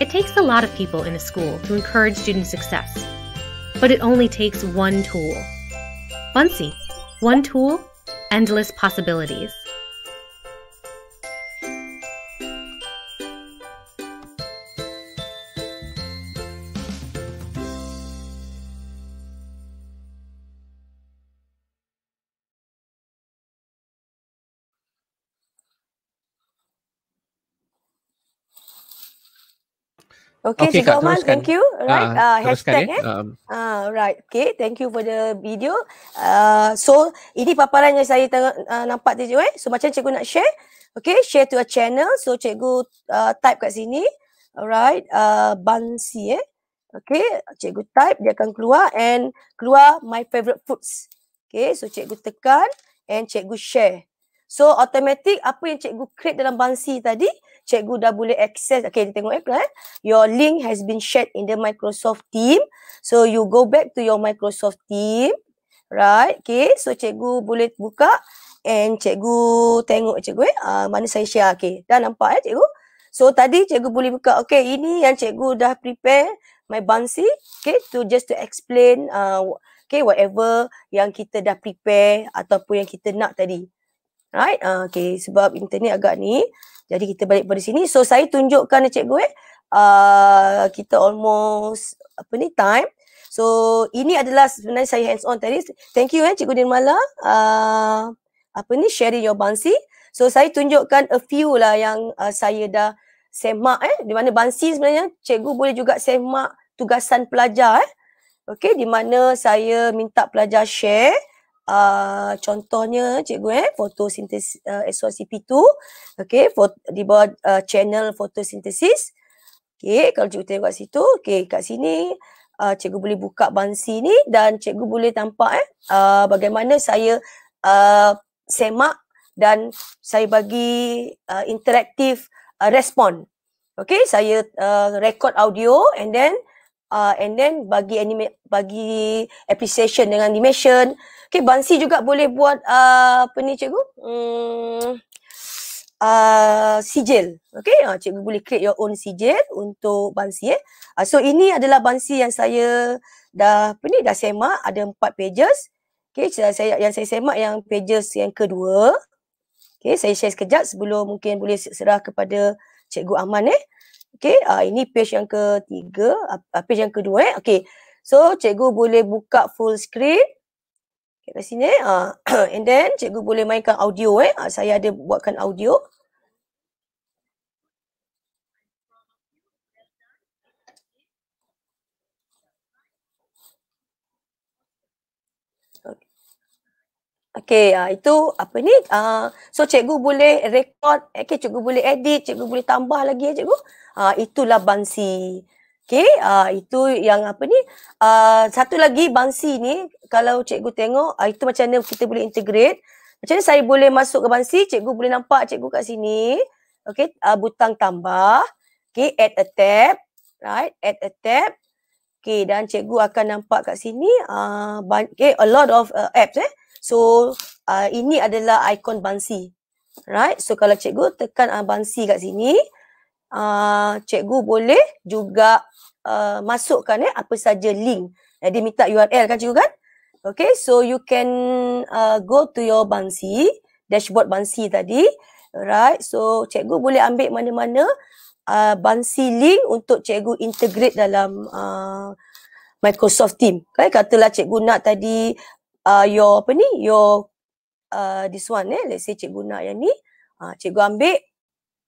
It takes a lot of people in a school to encourage student success, but it only takes one tool. Bunsey, one tool, endless possibilities. Okay, okay Cik Kak, thank you. Right, ha, uh, hashtag ya. eh. Um. Ha, right, okay. Thank you for the video. Uh, so, ini paparan yang saya tengok uh, nampak tadi. Eh. So, macam cikgu nak share. Okay, share to a channel. So, cikgu uh, type kat sini. Alright, uh, Bansi eh. Okay, cikgu type. Dia akan keluar and keluar my favorite foods. Okay, so cikgu tekan and cikgu share. So automatic apa yang cikgu create dalam bangsi tadi, cikgu dah boleh access. Okay, kita tengok ekran. Eh? Your link has been shared in the Microsoft team. So you go back to your Microsoft team. Right, okay. So cikgu boleh buka and cikgu tengok cikgu eh. Uh, mana saya share, okay. Dah nampak eh cikgu. So tadi cikgu boleh buka, okay ini yang cikgu dah prepare my bansi okay to just to explain uh, okay whatever yang kita dah prepare ataupun yang kita nak tadi Right? Uh, okay, sebab internet agak ni. Jadi kita balik pada sini. So saya tunjukkan cikgu eh. Uh, kita almost apa ni time. So ini adalah sebenarnya saya hands on tadi. Thank you eh cikgu Nirmala. Uh, apa ni sharing your bansi. So saya tunjukkan a few lah yang uh, saya dah semak eh. Di mana bansi sebenarnya cikgu boleh juga semak tugasan pelajar eh. Okay di mana saya minta pelajar share. Ah, contohnya cikgu eh fotosintesis uh, ah, SOCP2 okey di bawah uh, channel fotosintesis okey kalau cikgu tengok kat situ okey kat sini uh, cikgu boleh buka bansi ni dan cikgu boleh tampak eh uh, bagaimana saya uh, semak dan saya bagi uh, interaktif uh, respon okey saya uh, record audio and then uh, and then bagi anime bagi appreciation dengan animation. Okay, Bansi juga boleh buat uh, apa ni cikgu? Hmm, uh, sijil. Okay, uh, cikgu boleh create your own sijil untuk Bansi. Eh. Uh, so, ini adalah Bansi yang saya dah, apa ni, dah semak. Ada empat pages. Okay, saya, yang saya semak yang pages yang kedua. Okay, saya share sekejap sebelum mungkin boleh serah kepada Cikgu Aman eh. Okay, uh, ini page yang ketiga, uh, page yang kedua eh. Okay, so cikgu boleh buka full screen. Okay, kat sini eh. Uh, and then cikgu boleh mainkan audio eh. Uh, saya ada buatkan audio. Audio. Okay, uh, ah, itu apa ni? Uh, so cikgu boleh record, okay, cikgu boleh edit, cikgu boleh tambah lagi ya cikgu. Uh, itulah bansi. Okay, uh, itu yang apa ni? Uh, satu lagi bansi ni kalau cikgu tengok uh, itu macam mana kita boleh integrate. Macam mana saya boleh masuk ke bansi? Cikgu boleh nampak cikgu kat sini. Okay, uh, butang tambah. Okay, add a tab. Right, add a tab. Okay, dan cikgu akan nampak kat sini uh, okay, a lot of uh, apps eh. So uh, ini adalah ikon bansi. Right? So kalau cikgu tekan uh, bansi kat sini, uh, cikgu boleh juga uh, masukkan eh, apa saja link. Eh, dia minta URL kan cikgu kan? Okay, so you can uh, go to your bansi, dashboard bansi tadi. Right, so cikgu boleh ambil mana-mana uh, bansi link untuk cikgu integrate dalam uh, Microsoft Team. Okay, katalah cikgu nak tadi uh, your apa ni your uh, this one eh let's say cikgu nak yang ni uh, cikgu ambil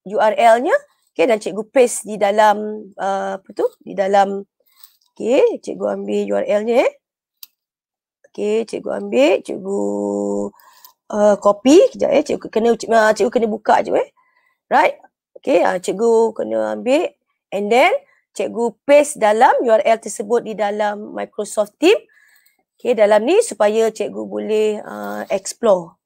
URL-nya okay? dan cikgu paste di dalam uh, apa tu di dalam okay? cikgu ambil URL-nya eh okey cikgu ambil cikgu uh, copy kejap eh cikgu kena cikgu, uh, cikgu kena buka je eh right Okay, uh, cikgu kena ambil and then cikgu paste dalam URL tersebut di dalam Microsoft Teams Okay, dalam ni supaya cikgu boleh uh, explore.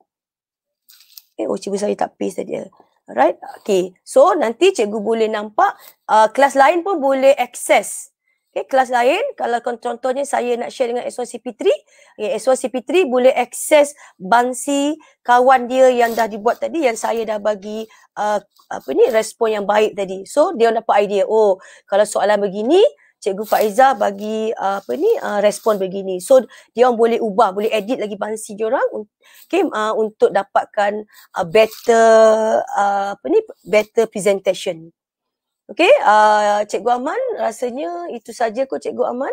Okay, eh, oh cikgu saya tak paste tadi. Alright, okay. So, nanti cikgu boleh nampak uh, kelas lain pun boleh access. Okay, kelas lain, kalau contohnya saya nak share dengan S1CP3, okay, S1CP3 boleh akses bansi kawan dia yang dah dibuat tadi yang saya dah bagi uh, apa ni respon yang baik tadi. So, dia dapat idea. Oh, kalau soalan begini, Cikgu Faiza bagi uh, apa ni uh, respon begini. So dia orang boleh ubah, boleh edit lagi bansi dia orang okay, uh, untuk dapatkan uh, better uh, apa ni better presentation. Okay, uh, Cikgu Aman rasanya itu saja kot Cikgu Aman.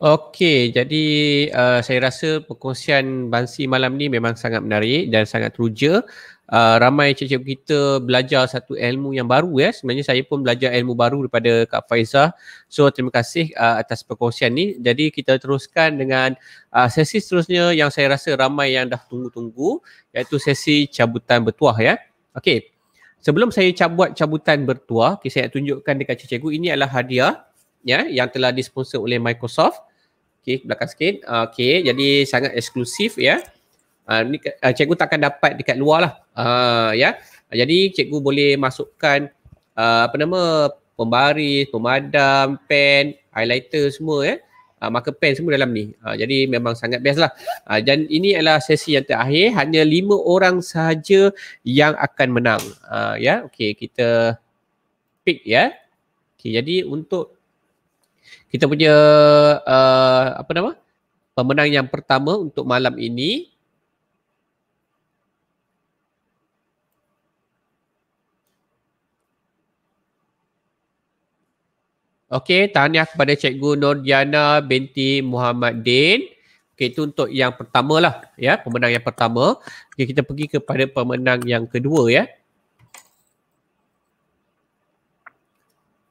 Okey, jadi uh, saya rasa perkongsian Bansi malam ni memang sangat menarik dan sangat teruja uh, ramai cikgu kita belajar satu ilmu yang baru ya. Sebenarnya saya pun belajar ilmu baru daripada Kak Faiza. So terima kasih uh, atas perkongsian ni. Jadi kita teruskan dengan uh, sesi seterusnya yang saya rasa ramai yang dah tunggu-tunggu iaitu sesi cabutan bertuah ya. Okey. Sebelum saya cabut cabutan bertuah, okay, saya nak tunjukkan dekat cikgu ini adalah hadiah ya yang telah disponsor oleh Microsoft. Okey, belakang sikit. Okey, jadi sangat eksklusif ya uh, ni uh, cikgu takkan dapat dekat luar lah uh, ya yeah. jadi cikgu boleh masukkan uh, apa nama pembaris pemadam pen highlighter semua ya yeah. uh, marker pen semua dalam ni uh, jadi memang sangat best lah uh, dan ini adalah sesi yang terakhir hanya lima orang sahaja yang akan menang uh, ya yeah. okey kita pick ya yeah. okey jadi untuk kita punya uh, apa nama pemenang yang pertama untuk malam ini Okey, tahniah kepada Cikgu Nordiana binti Muhammad Din. Okey, itu untuk yang pertama lah. Ya, pemenang yang pertama. Okey, kita pergi kepada pemenang yang kedua ya.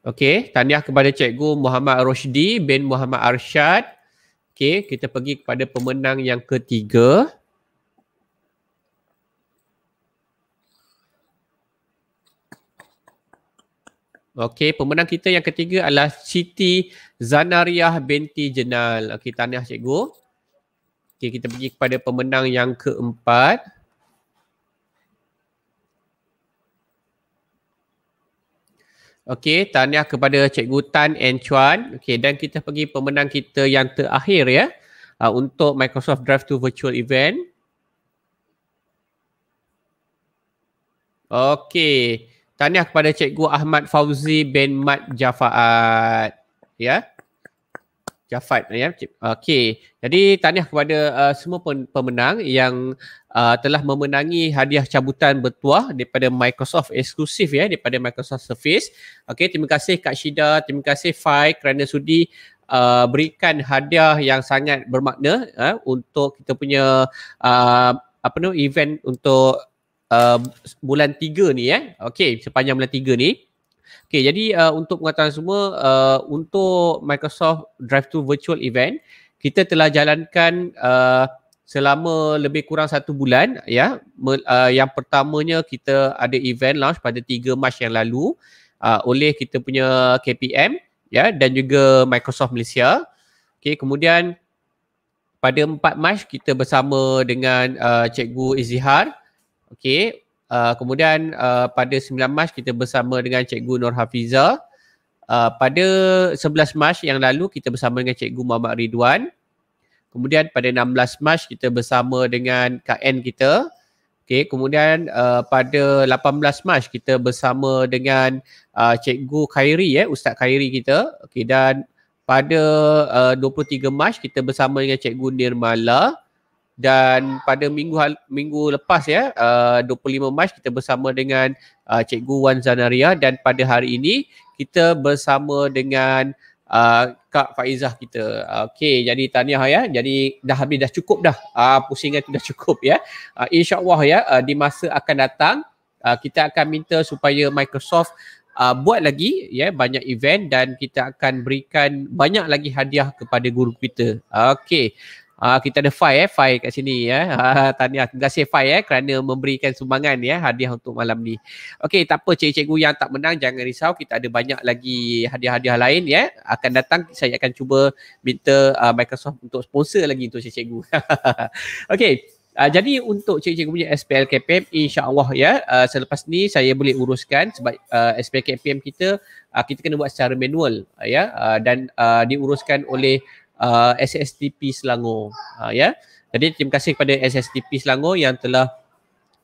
Okey, tahniah kepada Cikgu Muhammad Roshdi bin Muhammad Arshad. Okey, kita pergi kepada pemenang yang ketiga. Okey. Okey, pemenang kita yang ketiga adalah Siti Zanariah binti Jenal. Okey, tahniah cikgu. Okey, kita pergi kepada pemenang yang keempat. Okey, tahniah kepada Cikgu Tan and Chuan. Okey, dan kita pergi pemenang kita yang terakhir ya uh, untuk Microsoft Drive to Virtual Event. Okey. Tahniah kepada Cikgu Ahmad Fauzi bin Mat Jafaat. Ya. Jafat ya. Okey. Jadi tahniah kepada uh, semua pemenang yang uh, telah memenangi hadiah cabutan bertuah daripada Microsoft eksklusif ya daripada Microsoft Surface. Okey, terima kasih Kak Shida, terima kasih Fai kerana sudi Uh, berikan hadiah yang sangat bermakna uh, untuk kita punya uh, apa tu event untuk Um, bulan tiga ni eh. Okay, sepanjang bulan tiga ni. Okay, jadi uh, untuk pengetahuan semua, uh, untuk Microsoft Drive to Virtual Event, kita telah jalankan uh, selama lebih kurang satu bulan. ya. Yeah. Uh, yang pertamanya kita ada event launch pada 3 Mac yang lalu uh, oleh kita punya KPM ya dan juga Microsoft Malaysia. Okay, kemudian pada 4 Mac kita bersama dengan uh, Cikgu Izihar Okey, Uh, kemudian uh, pada 9 Mac kita bersama dengan Cikgu Nur Hafiza. Uh, pada 11 Mac yang lalu kita bersama dengan Cikgu Muhammad Ridwan. Kemudian pada 16 Mac kita bersama dengan KN kita. Okey, Kemudian uh, pada 18 Mac kita bersama dengan uh, Cikgu Khairi, eh, Ustaz Khairi kita. Okey, Dan pada uh, 23 Mac kita bersama dengan Cikgu Nirmala. Okay dan pada minggu minggu lepas ya uh, 25 Mac kita bersama dengan uh, Cikgu Wan Zanaria dan pada hari ini kita bersama dengan uh, Kak Faizah kita. Okey jadi tahniah ya. Jadi dah habis dah cukup dah. Uh, ah, pusingan tu dah cukup ya. Uh, InsyaAllah ya uh, di masa akan datang uh, kita akan minta supaya Microsoft Uh, buat lagi ya yeah, banyak event dan kita akan berikan banyak lagi hadiah kepada guru kita. Okey. Uh, kita ada Fai eh, Fai kat sini ya. Eh. Uh, ah, tahniah, terima kasih Fai eh kerana memberikan sumbangan ya eh, hadiah untuk malam ni. Okey, tak apa cikgu-cikgu yang tak menang jangan risau, kita ada banyak lagi hadiah-hadiah lain ya. Eh. Akan datang saya akan cuba minta uh, Microsoft untuk sponsor lagi untuk cikgu. Okey. Uh, jadi untuk cikgu-cikgu punya SPLKPM insya-Allah ya, uh, selepas ni saya boleh uruskan sebab uh, SPLKPM kita uh, kita kena buat secara manual uh, ya uh, dan uh, diuruskan oleh uh, SSTP Selangor uh, ya. Jadi terima kasih kepada SSTP Selangor yang telah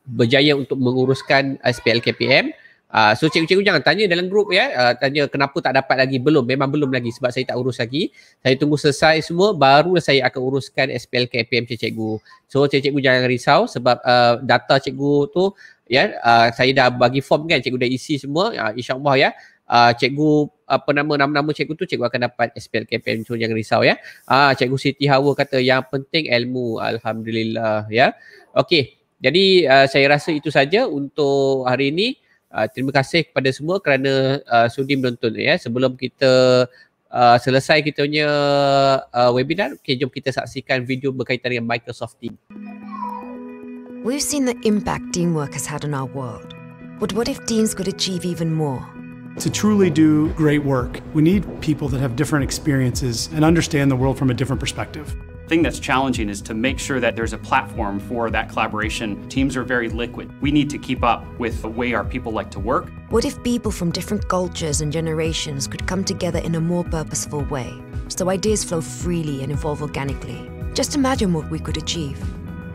berjaya untuk menguruskan SPL KPM. Uh, so cikgu-cikgu jangan tanya dalam grup ya. Uh, tanya kenapa tak dapat lagi. Belum. Memang belum lagi sebab saya tak urus lagi. Saya tunggu selesai semua baru saya akan uruskan SPL KPM cikgu. So cikgu jangan risau sebab uh, data cikgu tu ya uh, saya dah bagi form kan cikgu dah isi semua. Uh, InsyaAllah ya uh, cikgu apa nama nama-nama cikgu tu cikgu akan dapat KPM so jangan risau ya. Ah uh, cikgu Siti Hawa kata yang penting ilmu alhamdulillah ya. Okey. Jadi uh, saya rasa itu saja untuk hari ini. Uh, terima kasih kepada semua kerana uh, sudi menonton ya. Sebelum kita uh, selesai kita punya uh, webinar, okay, jom kita saksikan video berkaitan dengan Microsoft Teams. We've seen the impact teamwork has had on our world. But what if teams could achieve even more? To truly do great work, we need people that have different experiences and understand the world from a different perspective. The thing that's challenging is to make sure that there's a platform for that collaboration. Teams are very liquid. We need to keep up with the way our people like to work. What if people from different cultures and generations could come together in a more purposeful way, so ideas flow freely and evolve organically? Just imagine what we could achieve.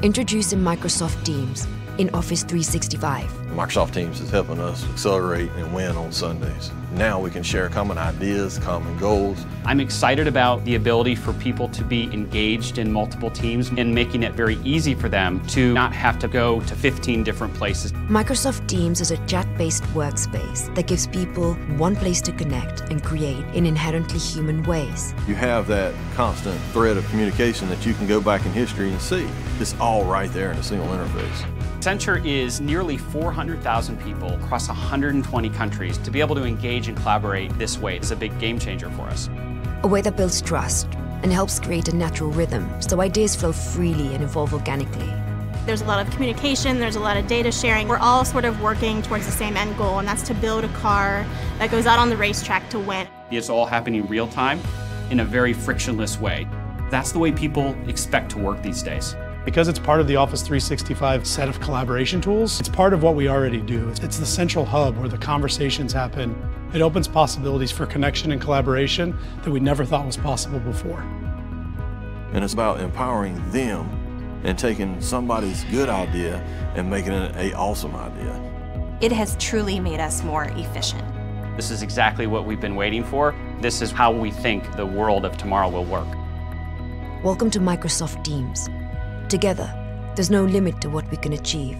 Introducing Microsoft Teams, in Office 365. Microsoft Teams is helping us accelerate and win on Sundays. Now we can share common ideas, common goals. I'm excited about the ability for people to be engaged in multiple teams and making it very easy for them to not have to go to 15 different places. Microsoft Teams is a chat-based workspace that gives people one place to connect and create in inherently human ways. You have that constant thread of communication that you can go back in history and see. It's all right there in a single interface. Accenture is nearly 400,000 people across 120 countries. To be able to engage and collaborate this way is a big game changer for us. A way that builds trust and helps create a natural rhythm so ideas flow freely and evolve organically. There's a lot of communication, there's a lot of data sharing. We're all sort of working towards the same end goal, and that's to build a car that goes out on the racetrack to win. It's all happening real time in a very frictionless way. That's the way people expect to work these days. Because it's part of the Office 365 set of collaboration tools, it's part of what we already do. It's the central hub where the conversations happen. It opens possibilities for connection and collaboration that we never thought was possible before. And it's about empowering them and taking somebody's good idea and making it an awesome idea. It has truly made us more efficient. This is exactly what we've been waiting for. This is how we think the world of tomorrow will work. Welcome to Microsoft Teams. Together, there's no limit to what we can achieve.